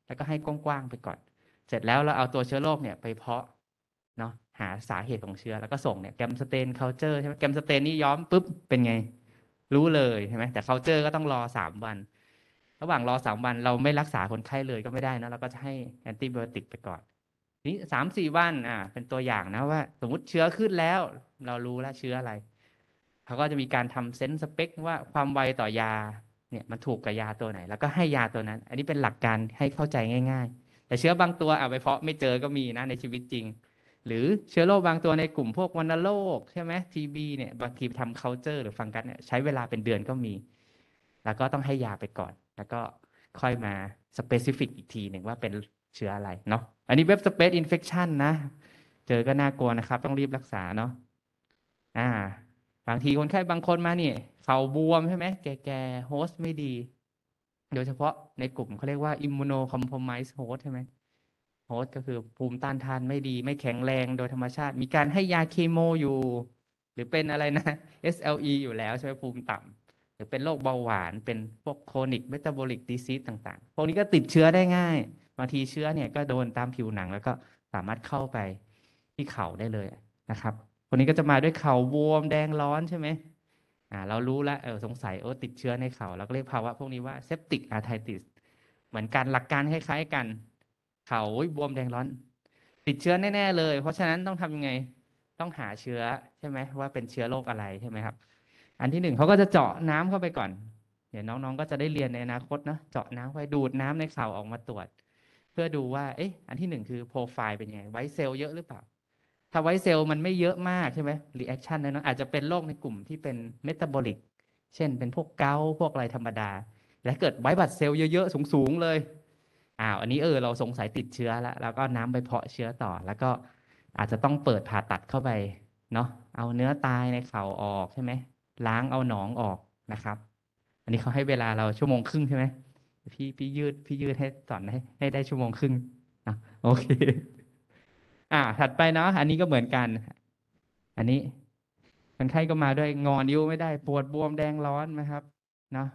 แล้วก็ให้กว้างๆไปก่อน เสร็จแล้วเราเอาตัวเชื้อโรคเนี่ย ไปเพาะเนาะหาสาเหตุของเชื้อแล้วก็ส่งเนี่ยแกมสเตนเคาเจอร์ใช่ไหมแกมสเตนนี่ย้อมปุ๊บเป็นไง รู้เลยใช่ไหมแต่เคาเจอร์ก็ต้องรอสามวันระหว่างรอสามวันเราไม่รักษาคนไข้เลยก็ไม่ได้นะเราก็จะให้แอนติบิโอติกไปก่อนนี้สามสี่วัน อ่า เป็นตัวอย่างนะว่า สมมติเชื้อขึ้นแล้ว เรารู้แล้วเชื้ออะไร เขาก็จะมีการทำเซนส์สเปคว่าความไวต่อยา เนี่ย มันถูกกับยาตัวไหน แล้วก็ให้ยาตัวนั้น อันนี้เป็นหลักการให้เข้าใจง่ายๆ แต่เชื้อบางตัวเอาไปเพาะไม่เจอก็มีนะ ในชีวิตจริง หรือเชื้อโรคบางตัวในกลุ่มพวกวัณโรคใช่ไหมทีบีเนี่ยบางทีทำคาน์เตอร์หรือฟังกันเนี่ยใช้เวลาเป็นเดือนก็มี แล้วก็ต้องให้ยาไปก่อนแล้วก็ค่อยมาสเปซิฟิกอีกทีหนึ่งว่าเป็นเชื้ออะไรเนาะอันนี้เว็บสเปซอินเฟคชันนะ เจอก็น่ากลัวนะครับ ต้องรีบรักษาเนาะอ่าบางทีคนไข้บางคนมาเนี่ยเขาบวมใช่ไหมแก่่โฮสต์ไม่ดี โดยเฉพาะในกลุ่มเขาเรียกว่าอิมมูโนคอมโพมไม์โฮสใช่ไหมโฮสก็คือภูมิต้านทานไม่ดี ไม่แข็งแรงโดยธรรมชาติ มีการให้ยาเคมอยู่ หรือเป็นอะไรนะ SLE อยู่แล้วใช่ไหมภูมิต่ำือเป็นโรคเบาหวานเป็นพวกโคนิกเมตาบอลิกดิซีสต่าง ๆ พวกนี้ก็ติดเชื้อได้ง่ายบางทีเชื้อเนี่ยก็โดนตามผิวหนัง แล้วก็สามารถเข้าไปที่เข่าได้เลยนะครับคนนี้ก็จะมาด้วยเข่าบวมแดงร้อนใช่ไหมอ่าเรารู้แล้วเออสงสัยโอ้ติดเชื้อในเข่าเราก็เรียกภาวะพวกนี้ว่าเซปติกอาร์ไทติสเหมือนกันหลักการคล้ายๆกัน เข่าบวมแดงร้อน ติดเชื้อแน่ๆเลย เพราะฉะนั้นต้องทำยังไงต้องหาเชื้อใช่ไหมว่าเป็นเชื้อโรคอะไรใช่ไหมครับอันที่หนึ่ง เขาก็จะเจาะน้ำเข้าไปก่อน เดี๋ยวน้องๆก็จะได้เรียนในอนาคตนะเจาะน้ำไปดูดน้ำในเข่าออกมาตรวจ เพื่อดูว่าเอ๊ะอันที่หนึ่งคือโปรไฟล์เป็นยังไง ไว้เซลล์เยอะหรือเปล่า ถ้าไว้เซลล์มันไม่เยอะมากใช่ไหมรีแอคชั่นนั้นอาจจะเป็นโรคในกลุ่มที่เป็นเมตาบอลิกเช่น เป็นพวกเกาพวกอะไรธรรมดา และเกิดไว้บัตรเซลล์เยอะๆสูงๆเลยอ้าวอันนี้เออเราสงสัยติดเชื้อแล้วแล้วก็น้ำไปเพาะเชื้อต่อแล้วก็อาจจะต้องเปิดผ่าตัดเข้าไปเนาะเอาเนื้อตายในเข่าออกใช่ไหมล้างเอาหนองออกนะครับ อันนี้เขาให้เวลาเราชั่วโมงครึ่งใช่ไหม พี่พี่ยืดพี่ยืดให้สอนให้ให้ได้ชั่วโมงครึ่งนะโอเค อ่า ถัดไปเนาะอันนี้ก็เหมือนกันอันนี้คนไข้ก็มาด้วยงอนยิ้วไม่ได้ ปวดบวมแดงร้อนนะครับ เนาะ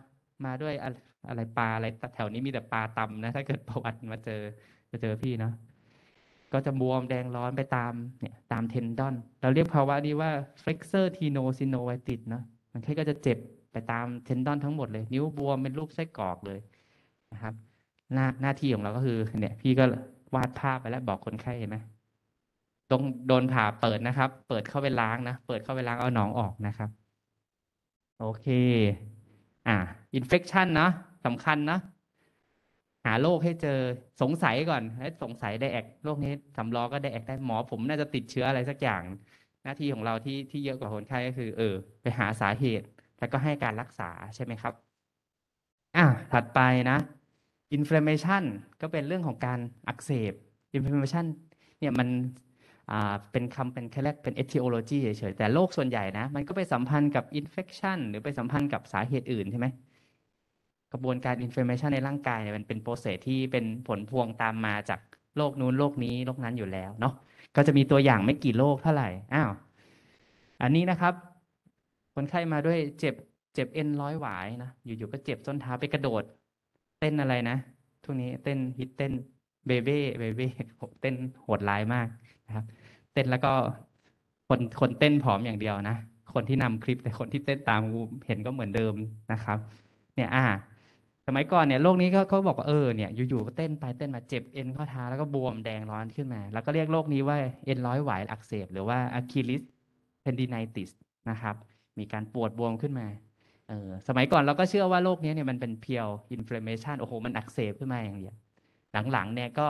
มาด้วยอะไรปลาอะไรแถวนี้มีแต่ปลาตำนะ ถ้าเกิดประวัติมาเจอจะเจอพี่เนาะก็จะบวมแดงร้อนไปตามเนี่ยตามเทนดอน เราเรียกภาวะนี้ว่า flexor tenosynovitis นะ มันแค่ก็จะเจ็บไปตามเทนดอนทั้งหมดเลย นิ้วบวมเป็นรูปไส้กรอกเลยนะครับ หน้าหน้าที่ของเราก็คือ เนี่ยพี่ก็วาดภาพไปแล้วบอกคนไข้เห็นไหมตรงโดนผ่าเปิดนะครับ เปิดเข้าไปล้างนะ เปิดเข้าไปล้างเอาหนองออกนะครับ โอเค อ่าอินเฟคชันนะ สำคัญนะาโรคให้เจอสงสัยก่อน้สงสัยได้แอกโรคนี้สำรอก็ได้แอกได้หมอผมน่าจะติดเชื้ออะไรสักอย่างหน้าที่ของเราที่ที่เยอะกว่าคนไข้ก็คือเออไปหาสาเหตุ แล้วก็ให้การรักษาใช่ไหมครับอ่ะถัดไปนะอินฟลามเ t ชันก็เป็นเรื่องของการอักเสบอินฟลามเ t ชันเนี่ยมันอ่าเป็นคำเป็นแค่แรกเป็น etiology เฉยๆ แต่โรคส่วนใหญ่นะมันก็ไปสัมพันธ์กับ infection หรือไปสัมพันธ์กับสาเหตุอื่นใช่ไหมกระบวนการอินโฟเมชันในร่างกายเนี่ยมันเป็นโปรเซสที่เป็นผลพวงตามมาจากโรคนู้นโรคนี้โรคนั้นอยู่แล้วเนาะก็จะมีตัวอย่างไม่กี่โรคเท่าไหร่อ้าวอันนี้นะครับ คนไข้มาด้วยเจ็บเจ็บเอ็นร้อยหวายนะอยู่ๆก็เจ็บส้นเท้าไปกระโดดเต้นอะไรนะทุกนี้เต้นฮิตเต้นเบเบ้เบเบ้เต้นโหดร้ายมากนะครับ เต้นแล้วก็คนคนเต้นผอมอย่างเดียวนะ คนที่นำคลิปแต่คนที่เต้นตามเห็นก็เหมือนเดิมนะครับ เนี่ยอ่าสมัยก่อนเนี่ยโรคนี้เขาเขาบอกว่าเออเนี่ยอยู่ๆก็เต้นไปเต้นมาเจ็บเอ็นข้อเท้าแล้วก็บวมแดงร้อนขึ้นมา แล้วก็เรียกโรคนี้ว่าเอ็นร้อยหวายอักเสบ หรือว่าอะคิลิสเพนดินิติสนะครับ มีการปวดบวมขึ้นมาเออสมัยก่อนเราก็เชื่อว่าโรคนี้เนี่ยมันเป็นเพียวอินฟลามเมชันโอ้โหมันอักเสบขึ้นมาอย่างเดียวหลังๆเนี่ยก็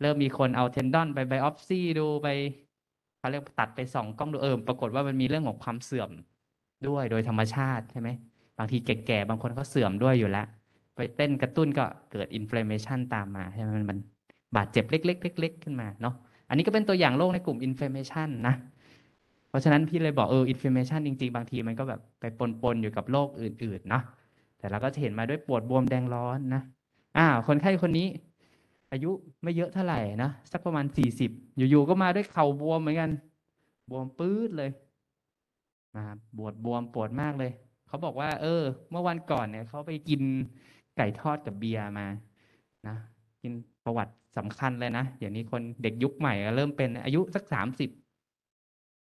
เริ่มมีคนเอาเทนดอนไปไบออฟซี่ดูไป เขาเรียกตัดไปส่องกล้องดูเออปรากฏว่ามันมีเรื่องของความเสื่อมด้วยโดยธรรมชาติใช่ไหมบางทีแก่ๆบางคนก็เสื่อมด้วยอยู่แล้วไปเต้นกระตุ้นก็เกิดอินฟลามเมชันตามมาใช่ไหมมันบาดเจ็บเล็กๆเล็กๆขึ้นมาเนาะอันนี้ก็เป็นตัวอย่างโรคในกลุ่มอินฟลามเมชันนะ เพราะฉะนั้นพี่เลยบอกเอออินฟลามเมชันจริง ๆบางทีมันก็แบบไปปนๆ อยู่กับโรคอื่น ๆ เนาะแต่เราก็จะเห็นมาด้วยปวดบวมแดงร้อนนะอ่าคนไข้คนนี้ อายุไม่เยอะเท่าไหร่นะสักประมาณสี่สิบอยู่ๆก็มาด้วยเข่าบวมเหมือนกันบวมปื๊ดเลยมาปวดบวมปวดมากเลยเขาบอกว่า เออ เมื่อวันก่อนเนี่ยเขาไปกินไก่ทอดกับเบียร์มานะกินประวัติสำคัญเลยนะเดี๋ยวนี้คนเด็กยุคใหม่ เริ่มเป็นอายุสักสามสิบ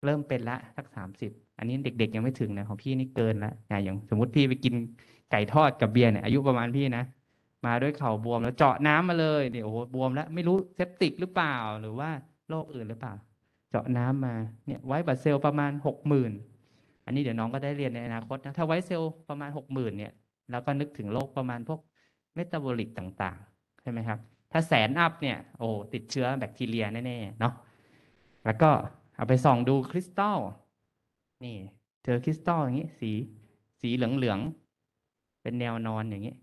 เริ่มเป็นละสักสามสิบอันนี้เด็กๆยังไม่ถึงนะของพี่นี่เกินละอย่างสมมติพี่ไปกินไก่ทอดกับเบียร์เนี่ยอายุประมาณพี่นะมาด้วยเข่าบวมแล้วเจาะน้ำมาเลยเนี่ยโอ้โหบวมแล้วไม่รู้เซปติกหรือเปล่าหรือว่าโรคอื่นหรือเปล่า เจาะน้ำมาเนี่ย ไว้บัตเซลประมาณหกหมื่นอันนี้เดี๋ยวน้องก็ได้เรียนในอนาคตนะ ถ้าไว้เซลประมาณหกหมื่นเนี่ย แล้วก็นึกถึงโรคประมาณพวกเมตาบอลิกต่าง ๆใช่ไหมครับ ถ้าแสนอัพ เนี่ยโอ้ติดเชื้อแบคทีเรียแน่ๆเนาะแล้วก็เอาไป ส่องดูคริสตัลนี่เจอคริสตัลอย่างนี้ สีสีเหลืองๆเป็นแนวนอนอย่างนี้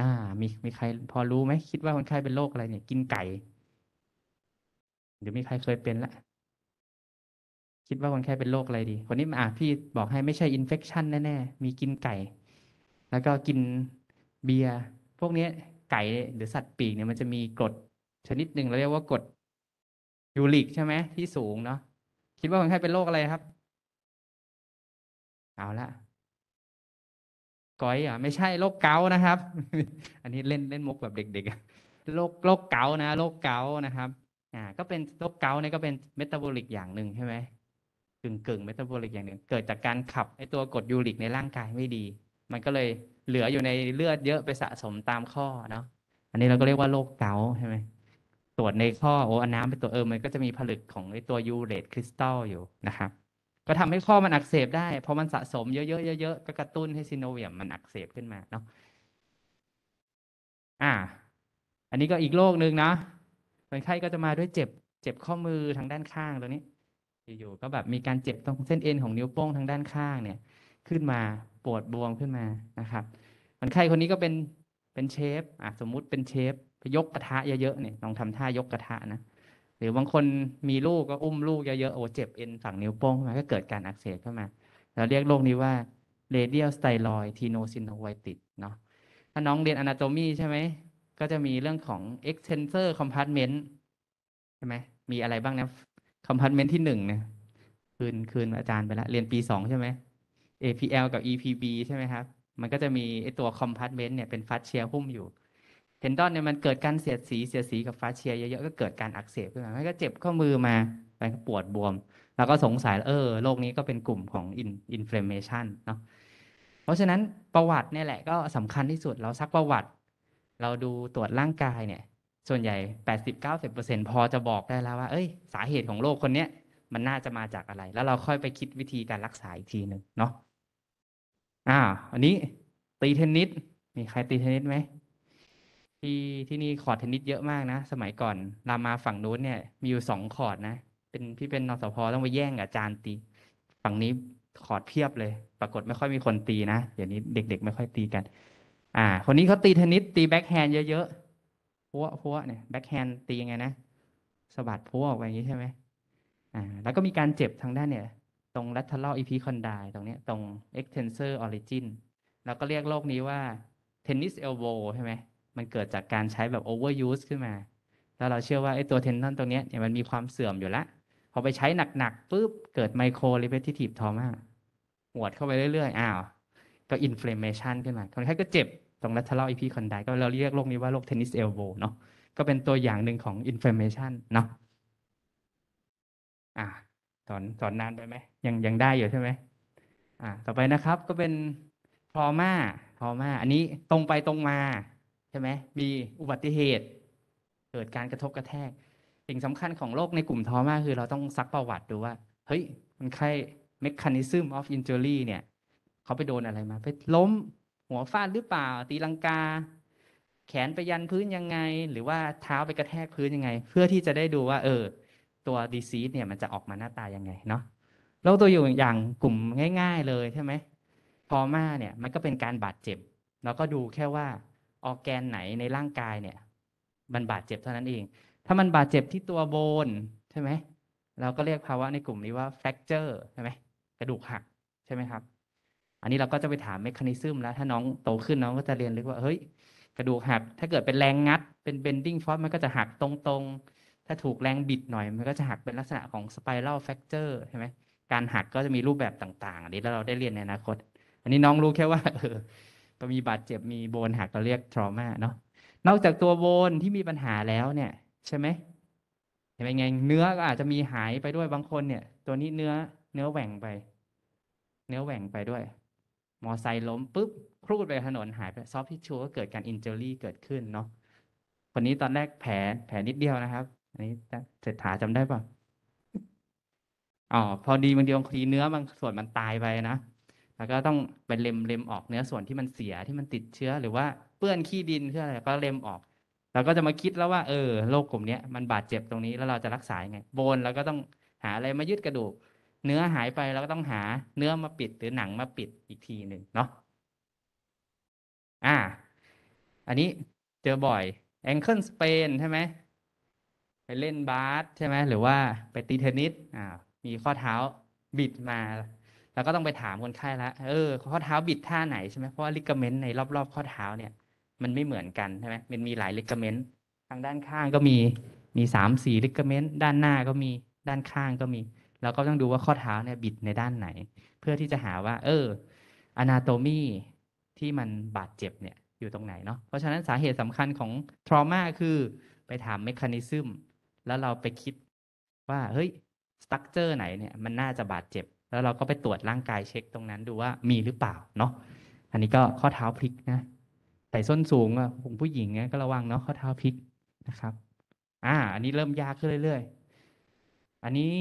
อ่า มีมีใคร พอรู้ไหมคิดว่าคนไข้เป็นโรคอะไรเนี่ย กินไก่เดี๋ยวมีใครเคยเป็นละคิดว่าคนไข้เป็นโรคอะไรดี คนนี้อ่ะพี่บอกให้ไม่ใช่อินเฟคชันแน่ๆมีกินไก่ แล้วก็กินเบียร์ พวกนี้ไก่หรือสัตว์ปีกเนี่ยมันจะมีกรดชนิดหนึ่งเราเรียกว่ากรดยูริกใช่ไหมที่สูงเนาะคิดว่าคนไข้เป็นโรคอะไรครับ เอาละก้อยอ่ะไม่ใช่โรคเกาต์นะครับ อันนี้เล่นเล่นมุกแบบเด็กๆโรคโรคเกาต์นะโรคเกาต์นะครับอ่าก็เป็นโรคเกาต์เนี่ยก็เป็นเมตาบอลิกอย่างหนึ่งใช่ไหมกึ่งกึ่งเมตาบอลิกอย่างหนึ่งเกิดจากการขับไอตัวกรดยูริกในร่างกายไม่ดี มันก็เลยเหลืออยู่ในเลือดเยอะไปสะสมตามข้อเนาะ อันนี้เราก็เรียกว่าโรคเกาใช่ไหม ตรวจในข้อโอ้อันน้ำไปตัวเออมันก็จะมีผลึกของตัวยูเรตคริสตัลอยู่นะครับ ก็ทำให้ข้อมันอักเสบได้พอมันสะสมเยอะๆเยอะๆก็กระตุ้นให้ซิโนเวียม มันอักเสบขึ้นมาเนาะอ่า อันนี้ก็อีกโรคหนึ่งนะคนไข้ก็จะมาด้วยเจ็บเจ็บข้อมือทางด้านข้างตรงนี้อยู่ๆก็แบบมีการเจ็บตรงเส้นเอ็นของนิ้วโป้งทางด้านข้างเนี่ยขึ้นมาปวดบวมขึ้นมานะครับคนไข้คนนี้ก็เป็นเป็นเชฟอ่ะสมมุติเป็นเชฟไปยกกระทะเยอะๆเนี่ยลองทำท่ายกกระทะนะ หรือบางคนมีลูกก็อุ้มลูกเยอะๆโอ้เจ็บเอ็นฝั่งนิ้วโป้งขึ้นมาก็เกิดการอักเสบขึ้นมา เราเรียกโรคนี้ว่ารเดียลสไตรอยทีโนซินโวไวติดเนาะถ้าน้องเรียนอนาโตมีใช่ไหมก็จะมีเรื่องของเเอ็กนเซอร์คอมพาร์ตเมนต์ใช่ไหมมีอะไรบ้างนะมพาร์ตเมนต์ที่หนึ่งเนี่ย คืนคืนอาจารย์ไปแล้วเรียนปีสองใช่ไหม APL กับ EPB ใช่ไหมครับ มันก็จะมีไอตัว compartment เนี่ยเป็นฟัสเชียหุ้มอยู่ เทนดอนเนี่ยมันเกิดการเสียดสีเสียดสีกับฟัสเชียเยอะๆ ก็เกิดการอักเสบขึ้นมาล้วก็เจ็บข้อมือมาไปปวดบวม แล้วก็สงสัยเออโรคนี้ก็เป็นกลุ่มของอินฟลามเมชันเนาะ เพราะฉะนั้นประวัติเนี่ยแหละก็สำคัญที่สุด เราซักประวัติ เราดูตรวจร่างกายเนี่ย ส่วนใหญ่แปปดสสิิบบเเก้าอร์็นต์พอจะบอกได้แล้วว่า เอ้ย สาเหตุของโรคคนเนี้ยมันน่าจะมาจากอะไร แล้วเราค่อยไปคิดวิธีการรักษาอีกทีหนึ่งเนาะอ่าอันนี้ตีเทนนิสมีใครตีเทนนิสไหมที่ที่นี่คอร์ดเทนนิสเยอะมากนะสมัยก่อนรามาฝั่งนู้นเนี่ยมีอยู่สองคอร์ดนะเป็นพี่เป็นนสพต้องไปแย่งกับอาจารย์ตี ฝั่งนี้คอร์ดเพียบเลย ปรากฏไม่ค่อยมีคนตีนะเดี๋ยวนี้เด็กๆไม่ค่อยตีกัน อ่า คนนี้เขาตีเทนนิสตีแบ็คแฮนด์เยอะๆพัวพัวเนี่ยแบ็คแฮนด์ตียังไงนะสะบัดพัวออกไปอย่างนี้ใช่ไหมอ่า แล้วก็มีการเจ็บทางด้านเนี่ยตรง lateral epicondyle ตรงนี้ตรง extensor origin เราก็เรียกโรคนี้ว่า tennis elbow ใช่ไหม มันเกิดจากการใช้แบบ overuse ขึ้นมา แล้วเราเชื่อว่าไอ้ตัว tendon ตรงนี้เนี่ยมันมีความเสื่อมอยู่ละพอไปใช้หนักๆปุ๊บเกิด micro repetitive trauma หวดเข้าไปเรื่อย ๆ อ้าว ก็ inflammation ขึ้นมาคนไข้ก็เจ็บ ตรง lateral epicondyle ก็เราเรียกโรคนี้ว่าโรค tennis elbow เนาะก็เป็นตัวอย่างหนึ่งของ inflammation เนาะอ่าสอนสอนนานไปไหมยังยังได้อยู่ใช่ไหมอ่า ต่อไปนะครับก็เป็นทอมาทอมาอันนี้ตรงไปตรงมา ใช่ไหม มีอุบัติเหตุ เกิดการกระทบกระแทกสิ่งสำคัญของโรคในกลุ่มทอมาคือเราต้องซักประวัติดูว่า เฮ้ย มันใครเมคานิซึมออฟอินเจอรี่เนี่ย เขาไปโดนอะไรมา ไปล้มหัวฟาดหรือเปล่าตีลังกา แขนไปยันพื้นยังไง หรือว่าเท้าไปกระแทกพื้นยังไง เพื่อที่จะได้ดูว่าเออตัวดีซีเนี่ยมันจะออกมาหน้าตายังไงเนาะเราตัวอยู่อย่างกลุ่มง่าย ๆ เลยใช่ไหมพอมาเนี่ยมันก็เป็นการบาดเจ็บเราก็ดูแค่ว่าออแกนไหนในร่างกายเนี่ยมันบาดเจ็บเท่านั้นเอง ถ้ามันบาดเจ็บที่ตัวโบนใช่ไหมเราก็เรียกภาวะในกลุ่มนี้ว่า fracture ใช่ไหมกระดูกหักใช่ไหมครับ อันนี้เราก็จะไปถามเมคานิซึมแล้วถ้าน้องโตขึ้นน้องก็จะเรียนรู้ว่าเฮ้ยกระดูกหักถ้าเกิดเป็นแรงงัด เป็น bending force มันก็จะหักตรงๆถ้าถูกแรงบิดหน่อยมันก็จะหักเป็นลักษณะของสไปรัลแฟกเจอร์ใช่ไหมการหักก็จะมีรูปแบบต่างๆอันนี้แล้วเราได้เรียนในอนาคตอันนี้น้องรู้แค่ว่า เออก็มีบาดเจ็บมีโบนหักเราเรียกทรมาเนาะนอกจากตัวโบนที่มีปัญหาแล้วเนี่ย ใช่ไหม เห็นไหมไงเนื้อก็อาจจะมีหายไปด้วยบางคนเนี่ย ตัวนี้เนื้อเนื้อแหว่งไป เนื้อแหว่งไปด้วยมอไซค์ล้มปุ๊บครูดไปถนนหายไปซอฟที่ชวก็เกิดการอินเจอรี่เกิดขึ้นเนาะคนนี้ตอนแรกแผลแผลนิดเดียวนะครับอันนี้เศรษฐาจำได้ปะอ๋อพอดีบางทีบางทีเนื้อบางส่วนมันตายไปนะแล้วก็ต้องไปเล็มเล็มออกเนื้อส่วนที่มันเสียที่มันติดเชื้อหรือว่าเปื้อนขี้ดินเพื่ออะไร ก็เล็มออกเราก็จะมาคิดแล้วว่าเออโรคกลุ่มนี้มันบาดเจ็บตรงนี้ แล้วเราจะรักษาไง โบนเราก็ต้องหาอะไรมายึดกระดูก เนื้อหายไปเราก็ต้องหาเนื้อมาปิดหรือหนังมาปิดอีกทีหนึ่งเนาะ อ่า อันนี้เจอบ่อยแองเกิลสเปนใช่ไหมไปเล่นบาสใช่ไหมหรือว่าไปตีเทนนิสอ่ามีข้อเท้าบิดมา แล้วก็ต้องไปถามคนไข้ละเออ ข้อเท้าบิดท่าไหนใช่ไหมเพราะว่าลิกเมนต์ในรอบๆข้อเท้าเนี่ย มันไม่เหมือนกันใช่ไหมมันมีหลายลิกเมนต์ทางด้านข้างก็มีมีสามสี่ลิกเมนต์ด้านหน้าก็มีด้านข้างก็มีแล้วก็ต้องดูว่าข้อเท้าเนี่ยบิดในด้านไหน เพื่อที่จะหาว่าเอออนาโตมีที่มันบาดเจ็บเนี่ยอยู่ตรงไหนเนาะเพราะฉะนั้นสาเหตุสำคัญของทรมาคือไปถามเมคานิซึมแล้วเราไปคิดว่า เฮ้ยสตั๊กเจอร์ไหนเนี่ยมันน่าจะบาดเจ็บ แล้วเราก็ไปตรวจร่างกายเช็คตรงนั้นดูว่ามีหรือเปล่าเนาะอันนี้ก็ข้อเท้าพลิกนะใส่ส้นสูงอะผู้หญิงเนี่ยก็ระวังเนาะข้อเท้าพลิกนะครับอ่าอันนี้เริ่มยากขึ้นเรื่อย ๆ อันนี้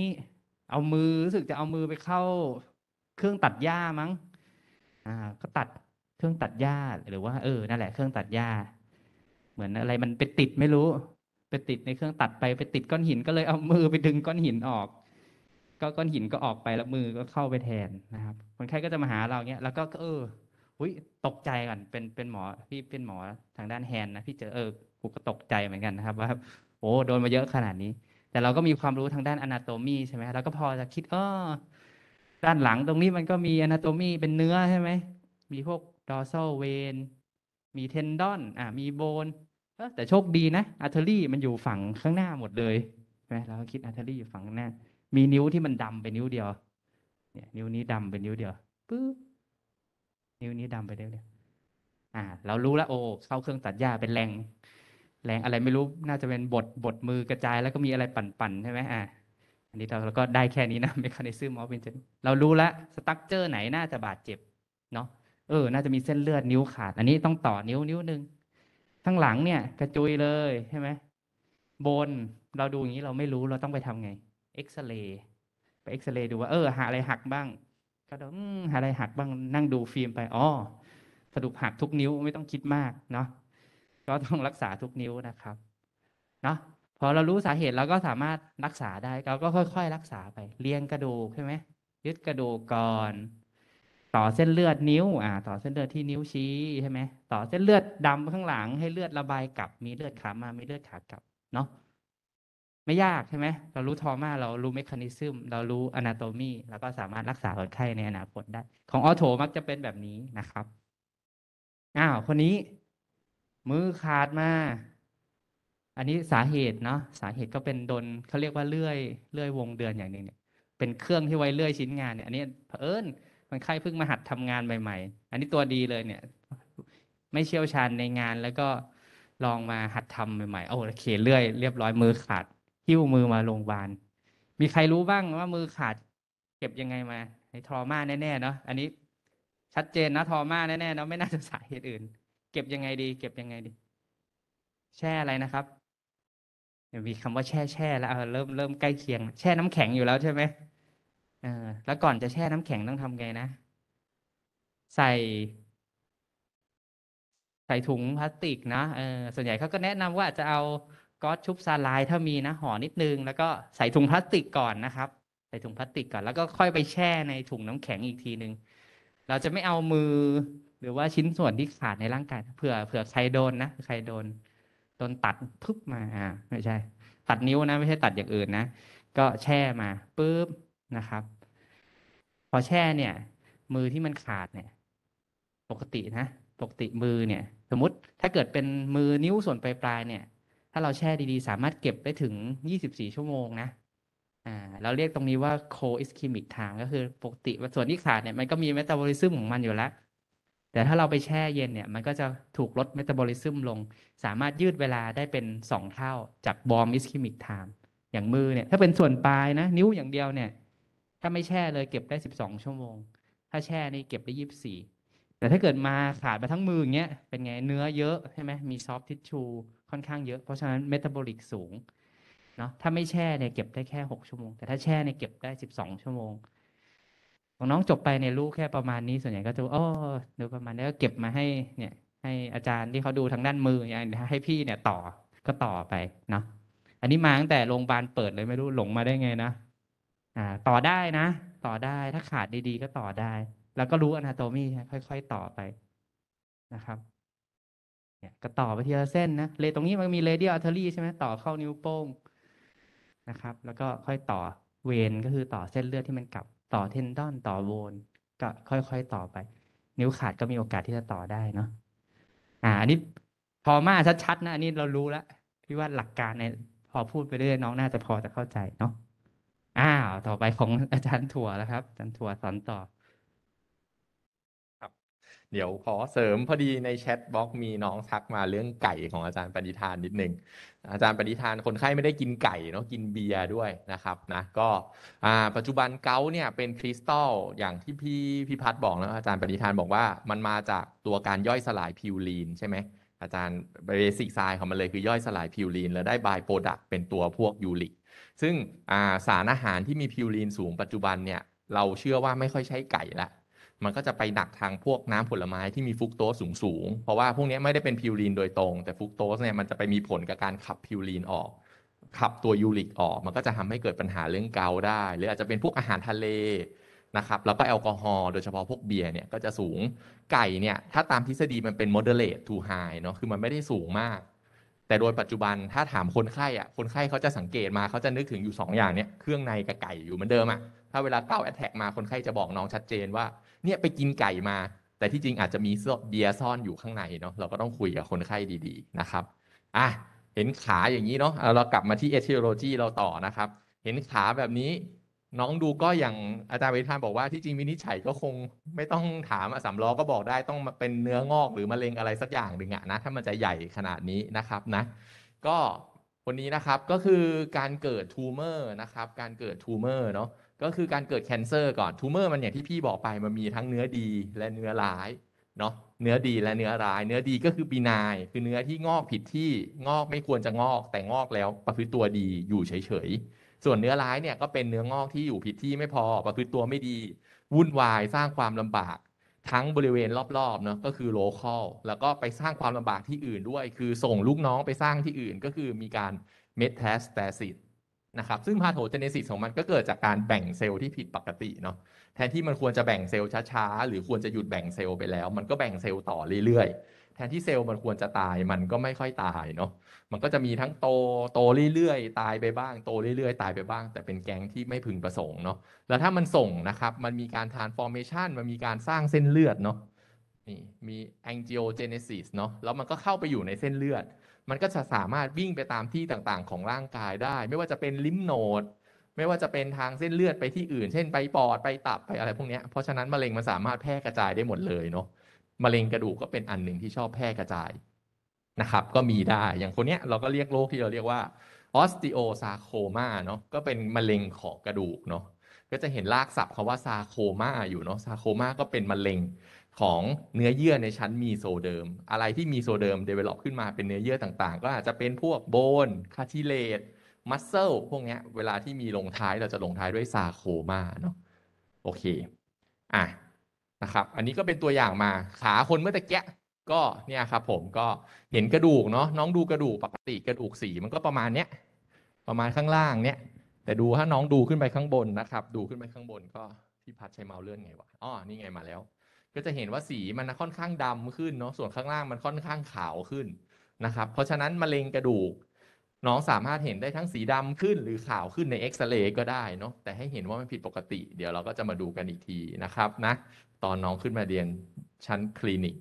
เอามือรู้สึกจะเอามือไปเข้า เครื่องตัดหญ้ามั้ง อ่า ก็ตัดเครื่องตัดหญ้าหรือว่าเออนั่นแหละเครื่องตัดหญ้าเหมือนอะไรมันไปติดไม่รู้ไปติดในเครื่องตัดไปไปติดก้อนหินก็เลยเอามือไปดึงก้อนหินออก ก็ก้อนหินก็ออกไปแล้วมือก็เข้าไปแทนนะครับ คนไข้ก็จะมาหาเราเนี้ยแล้วก็เออ อุ้ยตกใจก่อนเป็นเป็นหมอพี่เป็นหมอทางด้านแฮนนะพี่เจอเออกูก็ตกใจเหมือนกันนะครับว่าโอ้โดนมาเยอะขนาดนี้ แต่เราก็มีความรู้ทางด้านอนาโตมีใช่ไหมเราก็พอจะคิดอ้อด้านหลังตรงนี้มันก็มีอนาโตมีเป็นเนื้อใช่ไหมมีพวกดอร์ซอลเวนมีเทนดอนอ่ามีโบนแต่โชคดีนะอาร์เทอรี่มันอยู่ฝั่งข้างหน้าหมดเลยใช่ไหมเราคิดอาร์เทอรี่อยู่ฝั่งหน้ามีนิ้วที่มันดำไปนิ้วเดียวเนี่ย นิ้วนี้ดำไปนิ้วเดียวปึ๊บนิ้วนี้ดำไปเดียวอ่า เรารู้แล้วโอ้เข้าเครื่องตัดหญ้าเป็นแรงแรงอะไรไม่รู้น่าจะเป็นบดบดมือกระจาย แล้วก็มีอะไรปั่นๆใช่ไหมอ่าอันนี้เราเราก็ได้แค่นี้นะเมคานิซืมออสเ็นจนเรารู้แล้วสตั๊กเจอร์ไหนน่าจะบาดเจ็บเนาะเออน่าจะมีเส้นเลือดนิ้วขาด อันนี้ต้องต่อนิ้วนิ้วหนึ่งข้างหลังเนี่ยกระจุยเลยใช่ไหมบนเราดูอย่างนี้เราไม่รู้เราต้องไปทำไงเอ็กซเรย์ไปเอ็กซเรย์ดูว่า เออหาอะไรหักบ้างก็ดูหาอะไรหักบ้างนั่งดูฟิล์มไปอ๋อสรุปหักทุกนิ้วไม่ต้องคิดมากเนาะก็ต้องรักษาทุกนิ้วนะครับเนาะพอเรารู้สาเหตุเราก็สามารถรักษาได้เราก็ค่อยๆรักษาไป เลี้ยงกระดูกใช่ไหมยึดกระดูกก่อนต่อเส้นเลือดนิ้ว อ่าต่อเส้นเลือดที่นิ้วชี้ใช่ไหมต่อเส้นเลือดดำข้างหลังให้เลือดระบายกลับมีเลือดขามามีเลือดขากลับ เนาะไม่ยากใช่ไหมเรารู้ทอมาเรารู้เมคานิซึมเรารู้อนาโตมีแล้วก็สามารถรักษาคนไข้ในอนาคตได้ ของออโถมักจะเป็นแบบนี้นะครับ อ้าว คนนี้ มือขาดมา อันนี้สาเหตุเนาะสาเหตุก็เป็นโดนเขาเรียกว่าเลื่อยเลื่อย วงเดือนอย่างนึ้งเนี่ย เป็นเครื่องที่ไว้เลื่อยชิ้นงานเนี่ยอันนี้เผอิญคนไข้เพิ่งมาหัดทำงานใหม่ ๆ อันนี้ตัวดีเลยเนี่ย ไม่เชี่ยวชาญในงานแล้วก็ลองมาหัดทำใหม่ๆโอเค เรื่อย เรียบร้อยมือขาดหิ้วมือมาโรงพยาบาลมีใครรู้บ้างว่ามือขาด เก็บยังไงมาในทรมาแน่ๆเนาะอันนี้ ชัดเจนนะทอมาแน่ๆเนาะไม่น่าจะสาเหตุอื่น เก็บยังไงดี เก็บยังไงดี แช่อะไรนะครับมีคำว่าแช่แช่แล้ว เริ่มเริ่มใกล้เคียงแช่น้ำแข็งอยู่แล้วใช่ไหมแล้วก่อนจะแช่น้ำแข็งต้องทำไงนะใส่ ใส่ถุงพลาสติกนะเออส่วนใหญ่เขาก็แนะนำว่าจะเอาก๊อตชุบซาลายถ้ามีนะห่อนิดนึงแล้วก็ใส่ถุงพลาสติกก่อนนะครับ ใส่ถุงพลาสติกก่อนแล้วก็ค่อยไปแช่ในถุงน้ำแข็งอีกทีนึง เราจะไม่เอามือ หรือว่าชิ้นส่วนที่ขาดในร่างกายเผื่อเผื่อใครโดนนะใครโดนโดนตัดปึบมาอ่าไม่ใช่ตัดนิ้วนะ ไม่ใช่ตัดอย่างอื่นนะก็แช่มาปุ๊บนะครับพอแช่เนี่ยมือที่มันขาดเนี่ยปกตินะ ปกติมือเนี่ย สมมติถ้าเกิดเป็นมือนิ้วส่วนปลายๆเนี่ย ถ้าเราแช่ดีๆ สามารถเก็บได้ถึง 24 ชั่วโมงนะอ่าเราเรียกตรงนี้ว่า co-ischemic time ก็คือปกติส่วนที่ขาดเนี่ยมันก็มีเมตาบอลิซึมของมันอยู่แล้ว แต่ถ้าเราไปแช่เย็นเนี่ยมันก็จะถูกลดเมตาบอลิซึมลง สามารถยืดเวลาได้เป็น 2 เท่าจาก warm ischemic time อย่างมือเนี่ยถ้าเป็นส่วนปลายนะนิ้วอย่างเดียวเนี่ยถ้าไม่แช่เลยเก็บได้สิบสองชั่วโมง ถ้าแช่นี่เก็บได้ยี่สิบสี่แต่ถ้าเกิดมาขาดมาทั้งมืออย่างเงี้ยเป็นไงเนื้อเยอะใช่ไหมมีซอฟทิชชูค่อนข้างเยอะเพราะฉะนั้นเมตาบอลิกสูงเนาะถ้าไม่แช่เนี่ยเก็บได้แค่หกชั่วโมง แต่ถ้าแช่เนี่ยเก็บได้สิบสองชั่วโมงของน้องจบไปในรู้แค่ประมาณนี้ส่วนใหญ่ก็จะโอ้ดูประมาณนี้ก็เก็บมาให้เนี่ยให้อาจารย์ที่เขาดูทางด้านมืออย่างเงี้ยให้พี่เนี่ยต่อก็ต่อไปเนาะอันนี้มาตั้งแต่โรงพยาบาลเปิดเลยไม่รู้หลงมาได้ไงนะอ่าต่อได้นะ ต่อได้ถ้าขาดดีๆ ก็ต่อได้ แล้วก็รู้อนาโตมีค่อยๆ ต่อไปนะครับเนี่ยก็ต่อไปทีละเส้นนะเลตรงนี้มันมีเลเดียลอัลเทอรี่ใช่ไหมต่อเข้านิ้วโป้งนะครับ แล้วก็ค่อยต่อเวนก็คือต่อเส้นเลือดที่มันกลับต่อเทนดอนต่อโวนก็ค่อยๆ ต่อไป นิ้วขาดก็มีโอกาสที่จะต่อได้เนาะอ่าอันนี้พอมาชัดๆนะอันนี้เรารู้แล้วพี่ว่าหลักการในพอพูดไปเรื่อยน้องน่าจะพอจะเข้าใจเนาะอ้าว ต่อไปของอาจารย์ถั่วแล้วครับ อาจารย์ถั่วสอนต่อครับเดี๋ยวขอเสริมพอดีในแชทบล็อกมีน้องทักมาเรื่องไก่ของอาจารย์ปณิธานนิดนึงอาจารย์ปณิธานคนไข้ไม่ได้กินไก่เนาะกินเบียร์ด้วยนะครับ นะ ก็ปัจจุบันเกาเนี่ยเป็นคริสตัลอย่างที่พี่พี่พัฒบอกแล้วอาจารย์ปณิธานบอกว่ามันมาจากตัวการย่อยสลายพิวลีนใช่ไหม อาจารย์เบสิกไซด์ของมันเลยคือย่อยสลายพิวลีนแล้วได้บายโปรดักเป็นตัวพวกยูริกซึ่งสารอาหารที่มีพิวรีนสูงปัจจุบันเนี่ยเราเชื่อว่าไม่ค่อยใช้ไก่ละมันก็จะไปหนักทางพวกน้ำผลไม้ที่มีฟุกโตสสูงสูงเพราะว่าพวกนี้ไม่ได้เป็นพิวรีนโดยตรงแต่ฟุกโตสเนี่ยมันจะไปมีผลกับการขับพิวรีนออกขับตัวยูริกออก มันก็จะทำให้เกิดปัญหาเรื่องเกาได้ หรืออาจจะเป็นพวกอาหารทะเลนะครับแล้วก็แอลกอฮอล์โดยเฉพาะพวกเบียร์เนี่ยก็จะสูงไก่เนี่ยถ้าตามทฤษฎีมันเป็น moderate to high เนาะคือมันไม่ได้สูงมากแต่โดยปัจจุบันถ้าถามคนไข้อ่ะคนไข้เขาจะสังเกตมาเขาจะนึกถึงอยู่ 2 อย่างเนี้ยเครื่องในกับไก่อยู่เหมือนเดิมอ่ะถ้าเวลาเก้าแอตแทกมาคนไข้จะบอกน้องชัดเจนว่า เนี่ยไปกินไก่มา แต่ที่จริงอาจจะมีเบียร์ซ่อนอยู่ข้างในเนาะเราก็ต้องคุยกับคนไข้ดีๆนะครับอ่ะเห็นขาอย่างนี้เนาะเรากลับมาที่เอทิโลจีเราต่อนะครับ เห็นขาแบบนี้น้องดูก็อย่างอาจารย์เวทานบอกว่าที่จริงวินิจฉัยก็คงไม่ต้องถามอสำล้อก็บอกได้ต้องเป็นเนื้องอกหรือมะเร็งอะไรสักอย่างหนึ่งอะนะถ้ามันจะใหญ่ขนาดนี้นะครับนะก็คนนี้นะครับก็คือการเกิดทูเมอร์นะครับการเกิดทูเมอร์เนาะก็คือการเกิดแคนเซอร์ก่อนทูเมอร์มันอย่างที่พี่บอกไป มันมีทั้งเนื้อดีและเนื้อร้ายเนาะเนื้อดีและเนื้อร้าย เนื้อดีก็คือบีนายคือเนื้อที่งอกผิดที่งอกไม่ควรจะงอกแต่งอกแล้วประพฤติตัวดีอยู่เฉยส่วนเนื้อร้ายเนี่ยก็เป็นเนื้องอกที่อยู่ผิดที่ไม่พอ ประพฤติตัวไม่ดี วุ่นวายสร้างความลำบาก ทั้งบริเวณรอบๆเนาะก็คือโลคอลแล้วก็ไปสร้างความลำบากที่อื่นด้วย คือส่งลูกน้องไปสร้างที่อื่นก็คือมีการเมททสแตซิสนะครับซึ่งพาโถเจเนซิสของมันก็เกิดจากการแบ่งเซลล์ที่ผิดปกติเนาะแทนที่มันควรจะแบ่งเซลล์ช้าๆ หรือควรจะหยุดแบ่งเซลล์ไปแล้ว มันก็แบ่งเซลล์ต่อเรื่อยๆ แทนที่เซลล์มันควรจะตายมันก็ไม่ค่อยตายเนาะมันก็จะมีทั้งโตโตเรื่อยๆ ตายไปบ้างโตเรื่อยๆ ตายไปบ้าง แต่เป็นแก๊งที่ไม่พึงประสงค์เนาะแล้วถ้ามันส่งนะครับมันมีการ transformation มันมีการสร้างเส้นเลือดเนาะนี่มี angiogenesis เนาะแล้วมันก็เข้าไปอยู่ในเส้นเลือด มันก็จะสามารถวิ่งไปตามที่ต่างๆของร่างกายได้ ไม่ว่าจะเป็นลิมโนด ไม่ว่าจะเป็นทางเส้นเลือดไปที่อื่นเช่นไปปอดไปตับไปอะไรพวกนี้เพราะฉะนั้น มะเร็งมันสามารถแพร่กระจายได้หมดเลยเนาะมะเร็งกระดูกก็เป็นอันหนึ่งที่ชอบแพร่กระจายนะครับก็มีได้อย่างคนเนี้ยเราก็เรียกโรคที่เราเรียกว่าออสติโอซาโคมาเนาะก็เป็นมะเร็งของกระดูกเนาะก็จะเห็นลากศัพท์คาว่าซาโคมาอยู่เนาะซาโคมาก็เป็นมะเร็งของเนื้อเยื่อในชั้นมีโซเดิมอะไรที่มีโซเดิมเดเวล็อปขึ้นมาเป็นเนื้อเยื่อต่างๆ ก็อาจจะเป็นพวกโบนคาทิเลตมัสเซลพวกเนี้ยเวลาที่มีลงท้ายเราจะลงท้ายด้วยซาโคมาเนาะโอเคอ่ะนะครับอันนี้ก็เป็นตัวอย่างมาขาคนเมื่อตะแกะก็เนี่ยครับผมก็เห็นกระดูกเนาะน้องดูกระดูกปกติกระดูกสี มันก็ประมาณเนี้ยประมาณข้างล่างเนี้ยแต่ดูถ้าน้องดูขึ้นไปข้างบนนะครับดูขึ้นไปข้างบนก็พี่พัดใช้เมาส์เลื่อนไงวะอ๋อนี่ไงมาแล้ว ก็จะเห็นว่าสีมันค่อนข้างดำขึ้นเนาะส่วนข้างล่างมันค่อนข้างขาวขึ้นนะครับเพราะฉะนั้นมะเร็งกระดูก น้องสามารถเห็นได้ทั้งสีดำขึ้น หรือขาวขึ้นในเอ็กซเรย์ก็ได้เนาะแต่ให้เห็นว่ามันผิดปกติเดี๋ยวเราก็จะมาดูกันอีกทีนะครับนะตอนน้องขึ้นมาเรียนชั้นคลินิก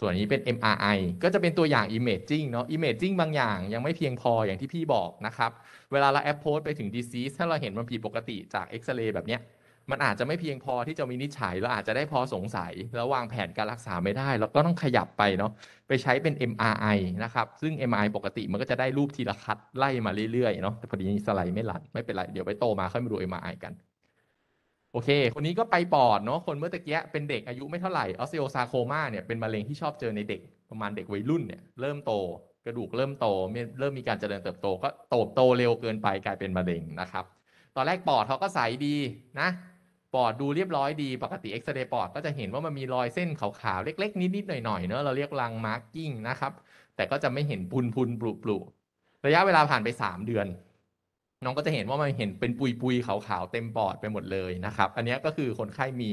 ส่วนนี้เป็น MRI ก็จะเป็นตัวอย่าง Imaging เนาะ Imaging บางอย่างยังไม่เพียงพออย่างที่พี่บอกนะครับ เวลาเราแอปโพสไปถึง disease ถ้าเราเห็นมันผิดปกติจากเอ็กซเรย์แบบเนี้ย มันอาจจะไม่เพียงพอที่จะวินิจฉัยเราอาจจะได้พอสงสัย แล้ววางแผนการรักษาไม่ได้ เราก็ต้องขยับไปเนาะไปใช้เป็น MRI นะครับ ซึ่ง MRI ปกติมันก็จะได้รูปทีละคัดไล่มาเรื่อยๆ เนาะ แต่พอดีสไลด์ไม่หลัดไม่เป็นไรเดี๋ยวไปโตมาค่อยมาดู MRI กันโอเค คนนี้ก็ไปปอดเนาะ คนเมื่อตะกี้เป็นเด็กอายุไม่เท่าไหร่ ออสเซโอซาโคมาเนี่ยเป็นมะเร็งที่ชอบเจอในเด็กประมาณเด็กวัยรุ่นเนี่ยเริ่มโตกระดูกเริ่มโตเริ่มมีการเจริญเติบโตก็โตโตเร็วเกินไปกลายเป็นมะเร็งนะครับตอนแรกปอดเขาก็ใสดีนะปอดดูเรียบร้อยดี ปกติเอ็กซเรย์ปอดก็จะเห็นว่ามันมีรอยเส้นขาวๆเล็กๆ นิดๆหน่อยๆเนอะเราเรียกลังมาร์กิ้งนะครับแต่ก็จะไม่เห็นพุนพุนปลุปลุระยะเวลาผ่านไป 3 เดือนน้องก็จะเห็นว่ามันเห็นเป็นปุยปุยขาวๆ เต็มปอดไปหมดเลยนะครับ อันนี้ก็คือคนไข้มี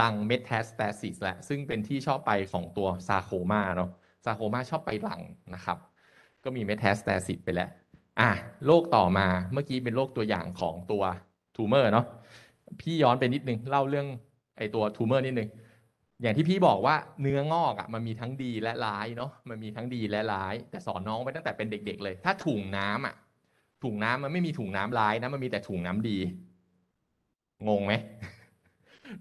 ลังเมแทสแตซิสแหละซึ่งเป็นที่ชอบไปของตัวซาโคมาเนาะซาโคมาชอบไปหลังนะครับ ก็มีเมแทสแตซิสไปแล้ว อ่ะโรคต่อมาเมื่อกี้เป็นโรคตัวอย่างของตัวทูเมอร์เนาะพี่ย้อนไปนิดนึง เล่าเรื่องไอตัวทูเมอร์นิดนึง อย่างที่พี่บอกว่าเนื้องอกอะ่ะมันมีทั้งดีและร้ายเนาะมันมีทั้งดีและร้าย แต่สอนน้องไปตั้งแต่เป็นเด็ก ๆเลยถ้าถุงน้ำอ่ะถุงน้ำมันไม่มีถุงน้ำร้ายนะมันมีแต่ถุงน้ำดี งงไหม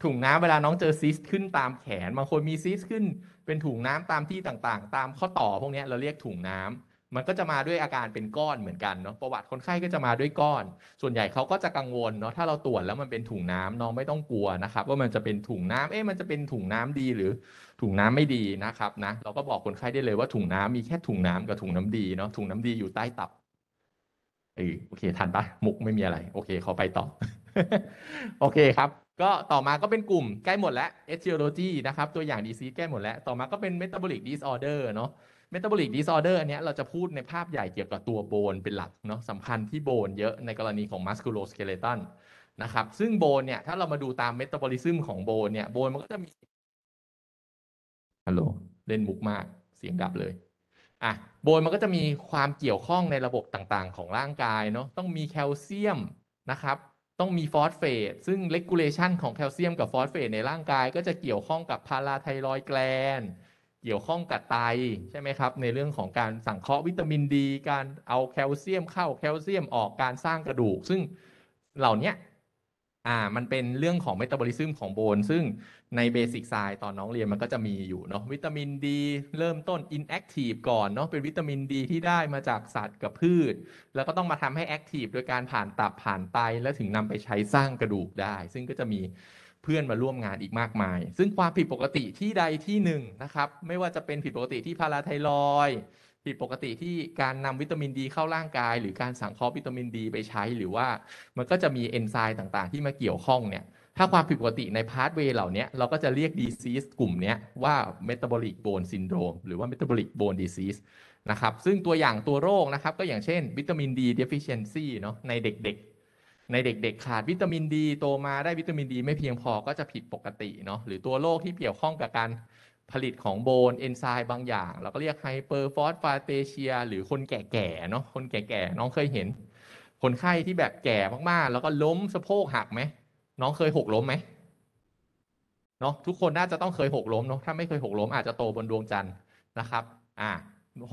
ถุงน้ำเวลาน้องเจอซิสขึ้นตามแขนบางคนมีซิสขึ้น เป็นถุงน้ำตามที่ต่างๆ ตามข้อต่อพวกนี้เราเรียกถุงน้ำ มันก็จะมาด้วยอาการเป็นก้อนเหมือนกันเนาะประวัติคนไข้ก็จะมาด้วยก้อน ส่วนใหญ่เขาก็จะกังวลเนาะถ้าเราตรวจแล้วมันเป็นถุงน้ำน้องไม่ต้องกลัวนะครับ ว่ามันจะเป็นถุงน้ำเอ๊ะมันจะเป็นถุงน้ำดีหรือถุงน้ำไม่ดีนะครับนะ เราก็บอกคนไข้ได้เลยว่าถุงน้ำมีแค่ถุงน้ำกับถุงน้ำดีเนาะถุงน้ำดีอยู่ใต้ตับเออโอเค ทันปะมุกไม่มีอะไร โอเค เขาไปต่อ โอเคครับ ก็ต่อมาก็เป็นกลุ่ม ใกล้หมดแล้ว etiology นะครับ ตัวอย่าง disease แก้หมดแล้วต่อมาก็เป็น metabolic disorder เนาะ metabolic disorder อันเนี้ยเราจะพูดในภาพใหญ่เกี่ยวกับตัวโบนเป็นหลักเนาะสำคัญที่โบนเยอะในกรณีของ musculoskeletal นะครับ ซึ่งโบนเนี่ย ถ้าเรามาดูตามเมตาบอลิซึมของโบนเนี่ย โบนมันก็จะมี ฮัลโหลเล่นมุกมากเสียงดับเลยอ่ะโบนมันก็จะมีความเกี่ยวข้องในระบบต่างๆของร่างกายเนาะต้องมีแคลเซียมนะครับต้องมีฟอสเฟตซึ่งเลกูลเลชันของแคลเซียมกับฟอสเฟตในร่างกายก็จะเกี่ยวข้องกับพาราไทรอยแกลนเกี่ยวข้องกับไตใช่ไหมครับในเรื่องของการสังเคราะห์วิตามินดี การเอาแคลเซียมเข้าแคลเซียมออกการสร้างกระดูก ซึ่งเหล่านี้อ่ามันเป็นเรื่องของเมตาบอลิซึมของโบน ซึ่งในเบสิกไซต์ตอนน้องเรียนมันก็จะมีอยู่เนาะวิตามินดี เริ่มต้นอินแอคทีฟก่อนเนาะเป็นวิตามินดีที่ได้มาจากสัตว์กับพืช แล้วก็ต้องมาทำให้แอคทีฟโดยการผ่านตับผ่านไตแล้วถึงนำไปใช้สร้างกระดูกได้ ซึ่งก็จะมีเพื่อนมาร่วมงานอีกมากมาย ซึ่งความผิดปกติที่ใดที่หนึ่งนะครับไม่ว่าจะเป็นผิดปกติที่พาราไทรอยผิดปกติที่การนำวิตามินดีเข้าร่างกายหรือการสังเคราะห์วิตามินดีไปใช้หรือว่ามันก็จะมีเอนไซม์ต่างๆ ที่มาเกี่ยวข้องเนี่ยถ้าความผิดปกติในพาสเวย์เหล่านี้เราก็จะเรียกดีซีสกลุ่มนี้ว่าเมตาบอลิกโบนซินโดรมหรือว่าเมตาบอลิกโบนดีซีสนะครับซึ่งตัวอย่างตัวโรคนะครับ ก็อย่างเช่นวิตามินดีเดฟิเชนซีเนาะในเด็กๆ ในเด็กๆขาดวิตามินดีโตมาได้วิตามินดีไม่เพียงพอก็จะผิดปกติเนาะหรือตัวโรคที่เกี่ยวข้องกับการผลิตของโบน เอนไซม์บางอย่างเราก็เรียกไฮเปอร์ฟอสฟาเตเชีย หรือคนแก่ๆเนาะคนแก่ๆ น้องเคยเห็น คนไข้ที่แบบแก่มากๆ แล้วก็ล้มสะโพกหักไหม น้องเคยหกล้มไหมเนาะทุกคนน่าจะต้องเคยหกล้มเนาะถ้าไม่เคยหกล้มอาจจะโตบนดวงจันทร์นะครับ อ่า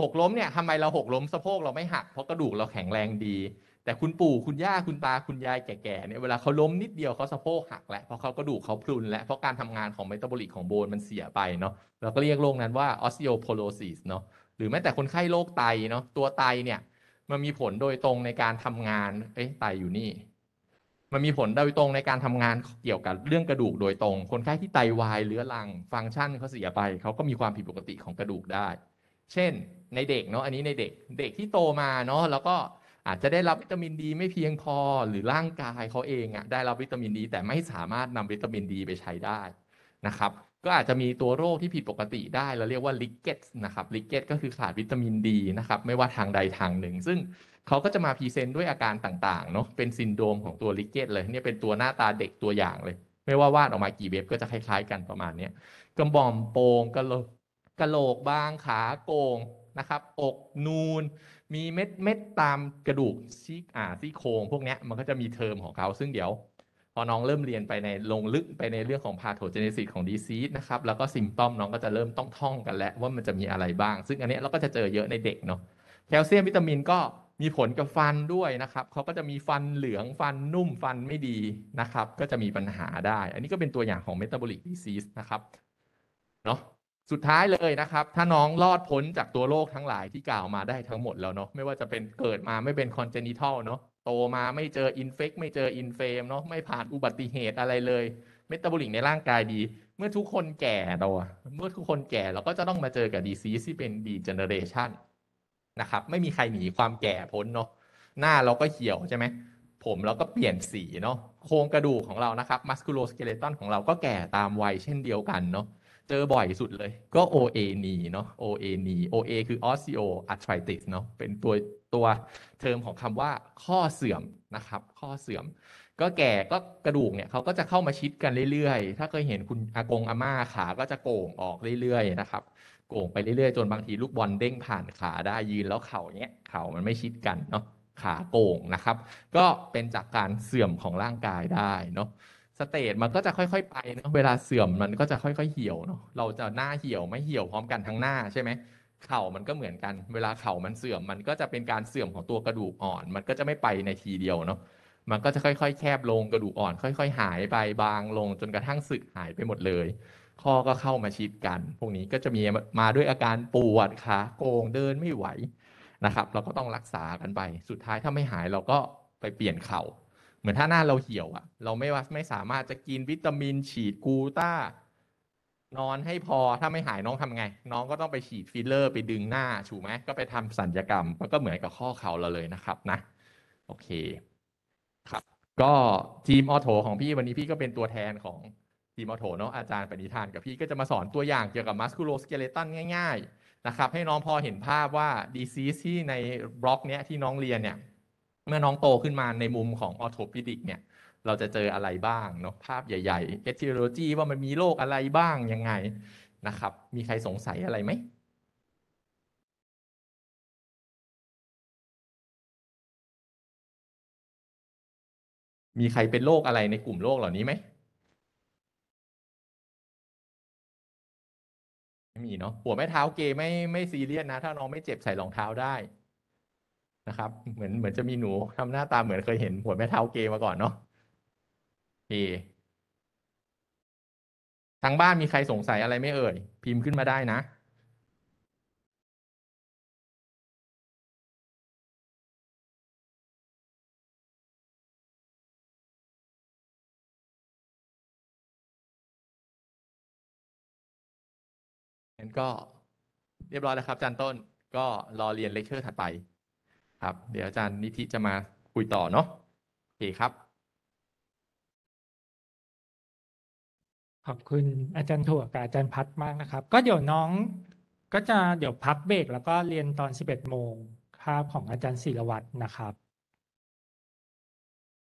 หกล้มเนี่ยทำไมเราหกล้มสะโพกเราไม่หัก เพราะกระดูกเราแข็งแรงดีแต่คุณปู่คุณย่า คุณตาคุณยายแก่ๆเนี่ยเวลาเขาล้มนิดเดียวเขาสะโพกหักแล้วเพราะเขากระดูกเขาพรุน แล้วเพราะการทำงานของเมตาบอลิกของโบนมันเสียไปเนาะเราก็เรียกโรคนั้นว่าออสซิโอโพโลซิสเนาะหรือแม้แต่คนไข้โรคไตเนาะตัวไตเนี่ยมันมีผลโดยตรงในการทำงานเอ้ไตอยู่นี่ มันมีผลโดยตรงในการทำงานเกี่ยวกับเรื่องกระดูกโดยตรง คนไข้ที่ไตวายเรื้อรังฟังก์ชันเขาเสียไปเขาก็มีความผิดปกติของกระดูกได้ เช่นในเด็กเนาะอันนี้ในเด็กเด็กที่โตมาเนาะแล้วก็อาจจะได้รับวิตามินดีไม่เพียงพอ หรือร่างกายเขาเองอ่ะได้รับวิตามินดี แต่ไม่สามารถนำวิตามินดีไปใช้ได้นะครับก็อาจจะมีตัวโรคที่ผิดปกติได้เราเรียกว่าลิกเกตนะครับลิกเกตก็คือขาดวิตามินดีนะครับไม่ว่าทางใดทางหนึ่ง ซึ่งเขาก็จะมาพรีเซนต์ด้วยอาการต่างๆเนาะเป็นซินโดรมของตัวลิกเกตเลยเนี่ยเป็นตัวหน้าตาเด็กตัวอย่างเลย ไม่ว่าวาดออกมากี่เว็บก็จะคล้าย ๆ กันประมาณนี้กระบอมโปงกระโหลกกระโหลกบางขาโกงนะครับอกนูนมีเม็ดเม็ดตามกระดูกซี่อ่าซี่โครง พวกเนี้ยมันก็จะมีเทอมของเขา ซึ่งเดี๋ยวพอน้องเริ่มเรียนไปในลงลึกไปในเรื่องของพาโทเจเนซิสของดีซีสนะครับแล้วก็ซิมตอมน้องก็จะเริ่มต้องท่องกันแล้วว่ามันจะมีอะไรบ้าง ซึ่งอันนี้เราก็จะเจอเยอะในเด็กเนาะแคลเซียมวิตามินก็มีผลกับฟันด้วยนะครับ เขาก็จะมีฟันเหลืองฟันนุ่มฟันไม่ดีนะครับ ก็จะมีปัญหาได้อันนี้ก็เป็นตัวอย่างของเมตาบอลิกดีซีสนะครับเนาะสุดท้ายเลยนะครับ ถ้าน้องรอดพ้นจากตัวโรคทั้งหลายที่กล่าวมาได้ทั้งหมดแล้วเนาะไม่ว่าจะเป็นเกิดมาไม่เป็นคอนเจนิทัลเนาะโตมาไม่เจออินเฟกไม่เจออินเฟมเนาะไม่ผ่านอุบัติเหตุอะไรเลย เมตาบอลิกในร่างกายดี เมื่อทุกคนแก่ตัวเมื่อทุกคนแก่เราก็จะต้องมาเจอกับดีซีที่เป็นดีเจเนเรชันนะครับไม่มีใครหนีความแก่พ้นเนาะหน้าเราก็เขียวใช่ไหมผมเราก็เปลี่ยนสีเนาะโครงกระดูกของเรานะครับมัสคูโลสเกเลตันของเราก็แก่ตามวัยเช่นเดียวกันเนาะเจอบ่อยสุดเลยก็ OA นีเนาะ OA นี OA คือ osteoarthritis เนาะเป็นตัวตัวเทอมของคำว่าข้อเสื่อมนะครับ ข้อเสื่อม ก็แก่ก็กระดูกเนี่ยเขาก็จะเข้ามาชิดกันเรื่อยๆ ถ้าเคยเห็นคุณอากงอาม่าขาก็จะโก่งออกเรื่อยๆนะครับโก่งไปเรื่อยๆ จนบางทีลูกบอลเด้งผ่านขาได้ยืน แล้วเข่าเนี้ยเข่ามันไม่ชิดกันเนาะขาโก่งนะครับ ก็เป็นจากการเสื่อมของร่างกายได้เนาะสเตจมันก็จะค่อยๆ ไปเนาะเวลาเสื่อมมันก็จะค่อยๆเหี่ยวเนาะ เราจะหน้าเหี่ยวไม่เหี่ยวพร้อมกันทั้งหน้าใช่ไหมเข่ามันก็เหมือนกัน เวลาเข่ามันเสื่อมมันก็จะเป็นการเสื่อมของตัวกระดูกอ่อน มันก็จะไม่ไปในทีเดียวเนาะ มันก็จะค่อยๆแคบลงกระดูกอ่อน ค่อย ๆ หายไปบางลงจนกระทั่งสึกหายไปหมดเลย ข้อก็เข้ามาชิดกัน พวกนี้ก็จะมีมาด้วยอาการปวดขาโกงเดินไม่ไหวนะครับ เราก็ต้องรักษากันไป สุดท้ายถ้าไม่หายเราก็ไปเปลี่ยนเข่าเหมือนถ้าหน้าเราเหี่ยวอะเราไม่ว่าไม่สามารถจะกินวิตามิน ฉีดกูต้านอนให้พอถ้าไม่หายน้องทำไง น้องก็ต้องไปฉีดฟิลเลอร์ไปดึงหน้าถูกไหมก็ไปทำสัญญกรรมมันก็เหมือนกับข้อเข่าเราเลยนะครับนะโอเคครับก็ทีมออโถของพี่วันนี้พี่ก็เป็นตัวแทนของทีมออโถเนาะอาจารย์ปณิธานกับพี่ก็จะมาสอนตัวอย่างเกี่ยวกับมัสคูโลสเกเลตันง่ายๆนะครับให้น้องพอเห็นภาพว่าดีซีที่ในบล็อกเนี้ยที่น้องเรียนเนี่ยเมื่อน้องโตขึ้นมาในมุมของออโทพิดิกเนี่ย เราจะเจออะไรบ้างเนาะภาพใหญ่ๆท t โ o โลจีว่ามันมีโรคอะไรบ้างยังไงนะครับ มีใครสงสัยอะไรไหม มีใครเป็นโรคอะไรในกลุ่มโรคเหล่านี้ไหมไม่มีเนาะหัวแม่เท้าเกย์ไม่ไม่ซีเรียสนะ ถ้าน้องไม่เจ็บใส่รองเท้าได้ะครับเหมือนเหมือนจะมีหนูทำหน้าตาเหมือนเคยเห็นหัวแม่เท้าเกมาก่อนเนาะี่ทางบ้านมีใครสงสัยอะไรไม่เอ่ย พิมพ์ขึ้นมาได้นะงั้นก็เรียบร้อยแล้วครับจันต้นก็รอเรียนเลคเชอร์ถัดไปครับเดี๋ยวอาจารย์นิธิจะมาคุยต่อเนาะโอเคครับ ขอบคุณอาจารย์ถั่วกับอาจารย์พัดมากนะครับ ก็เดี๋ยวน้องก็จะเดี๋ยวพักเบรกแล้วก็เรียนตอน 11โมงคาบของอาจารย์ศิรวัตรนะครับ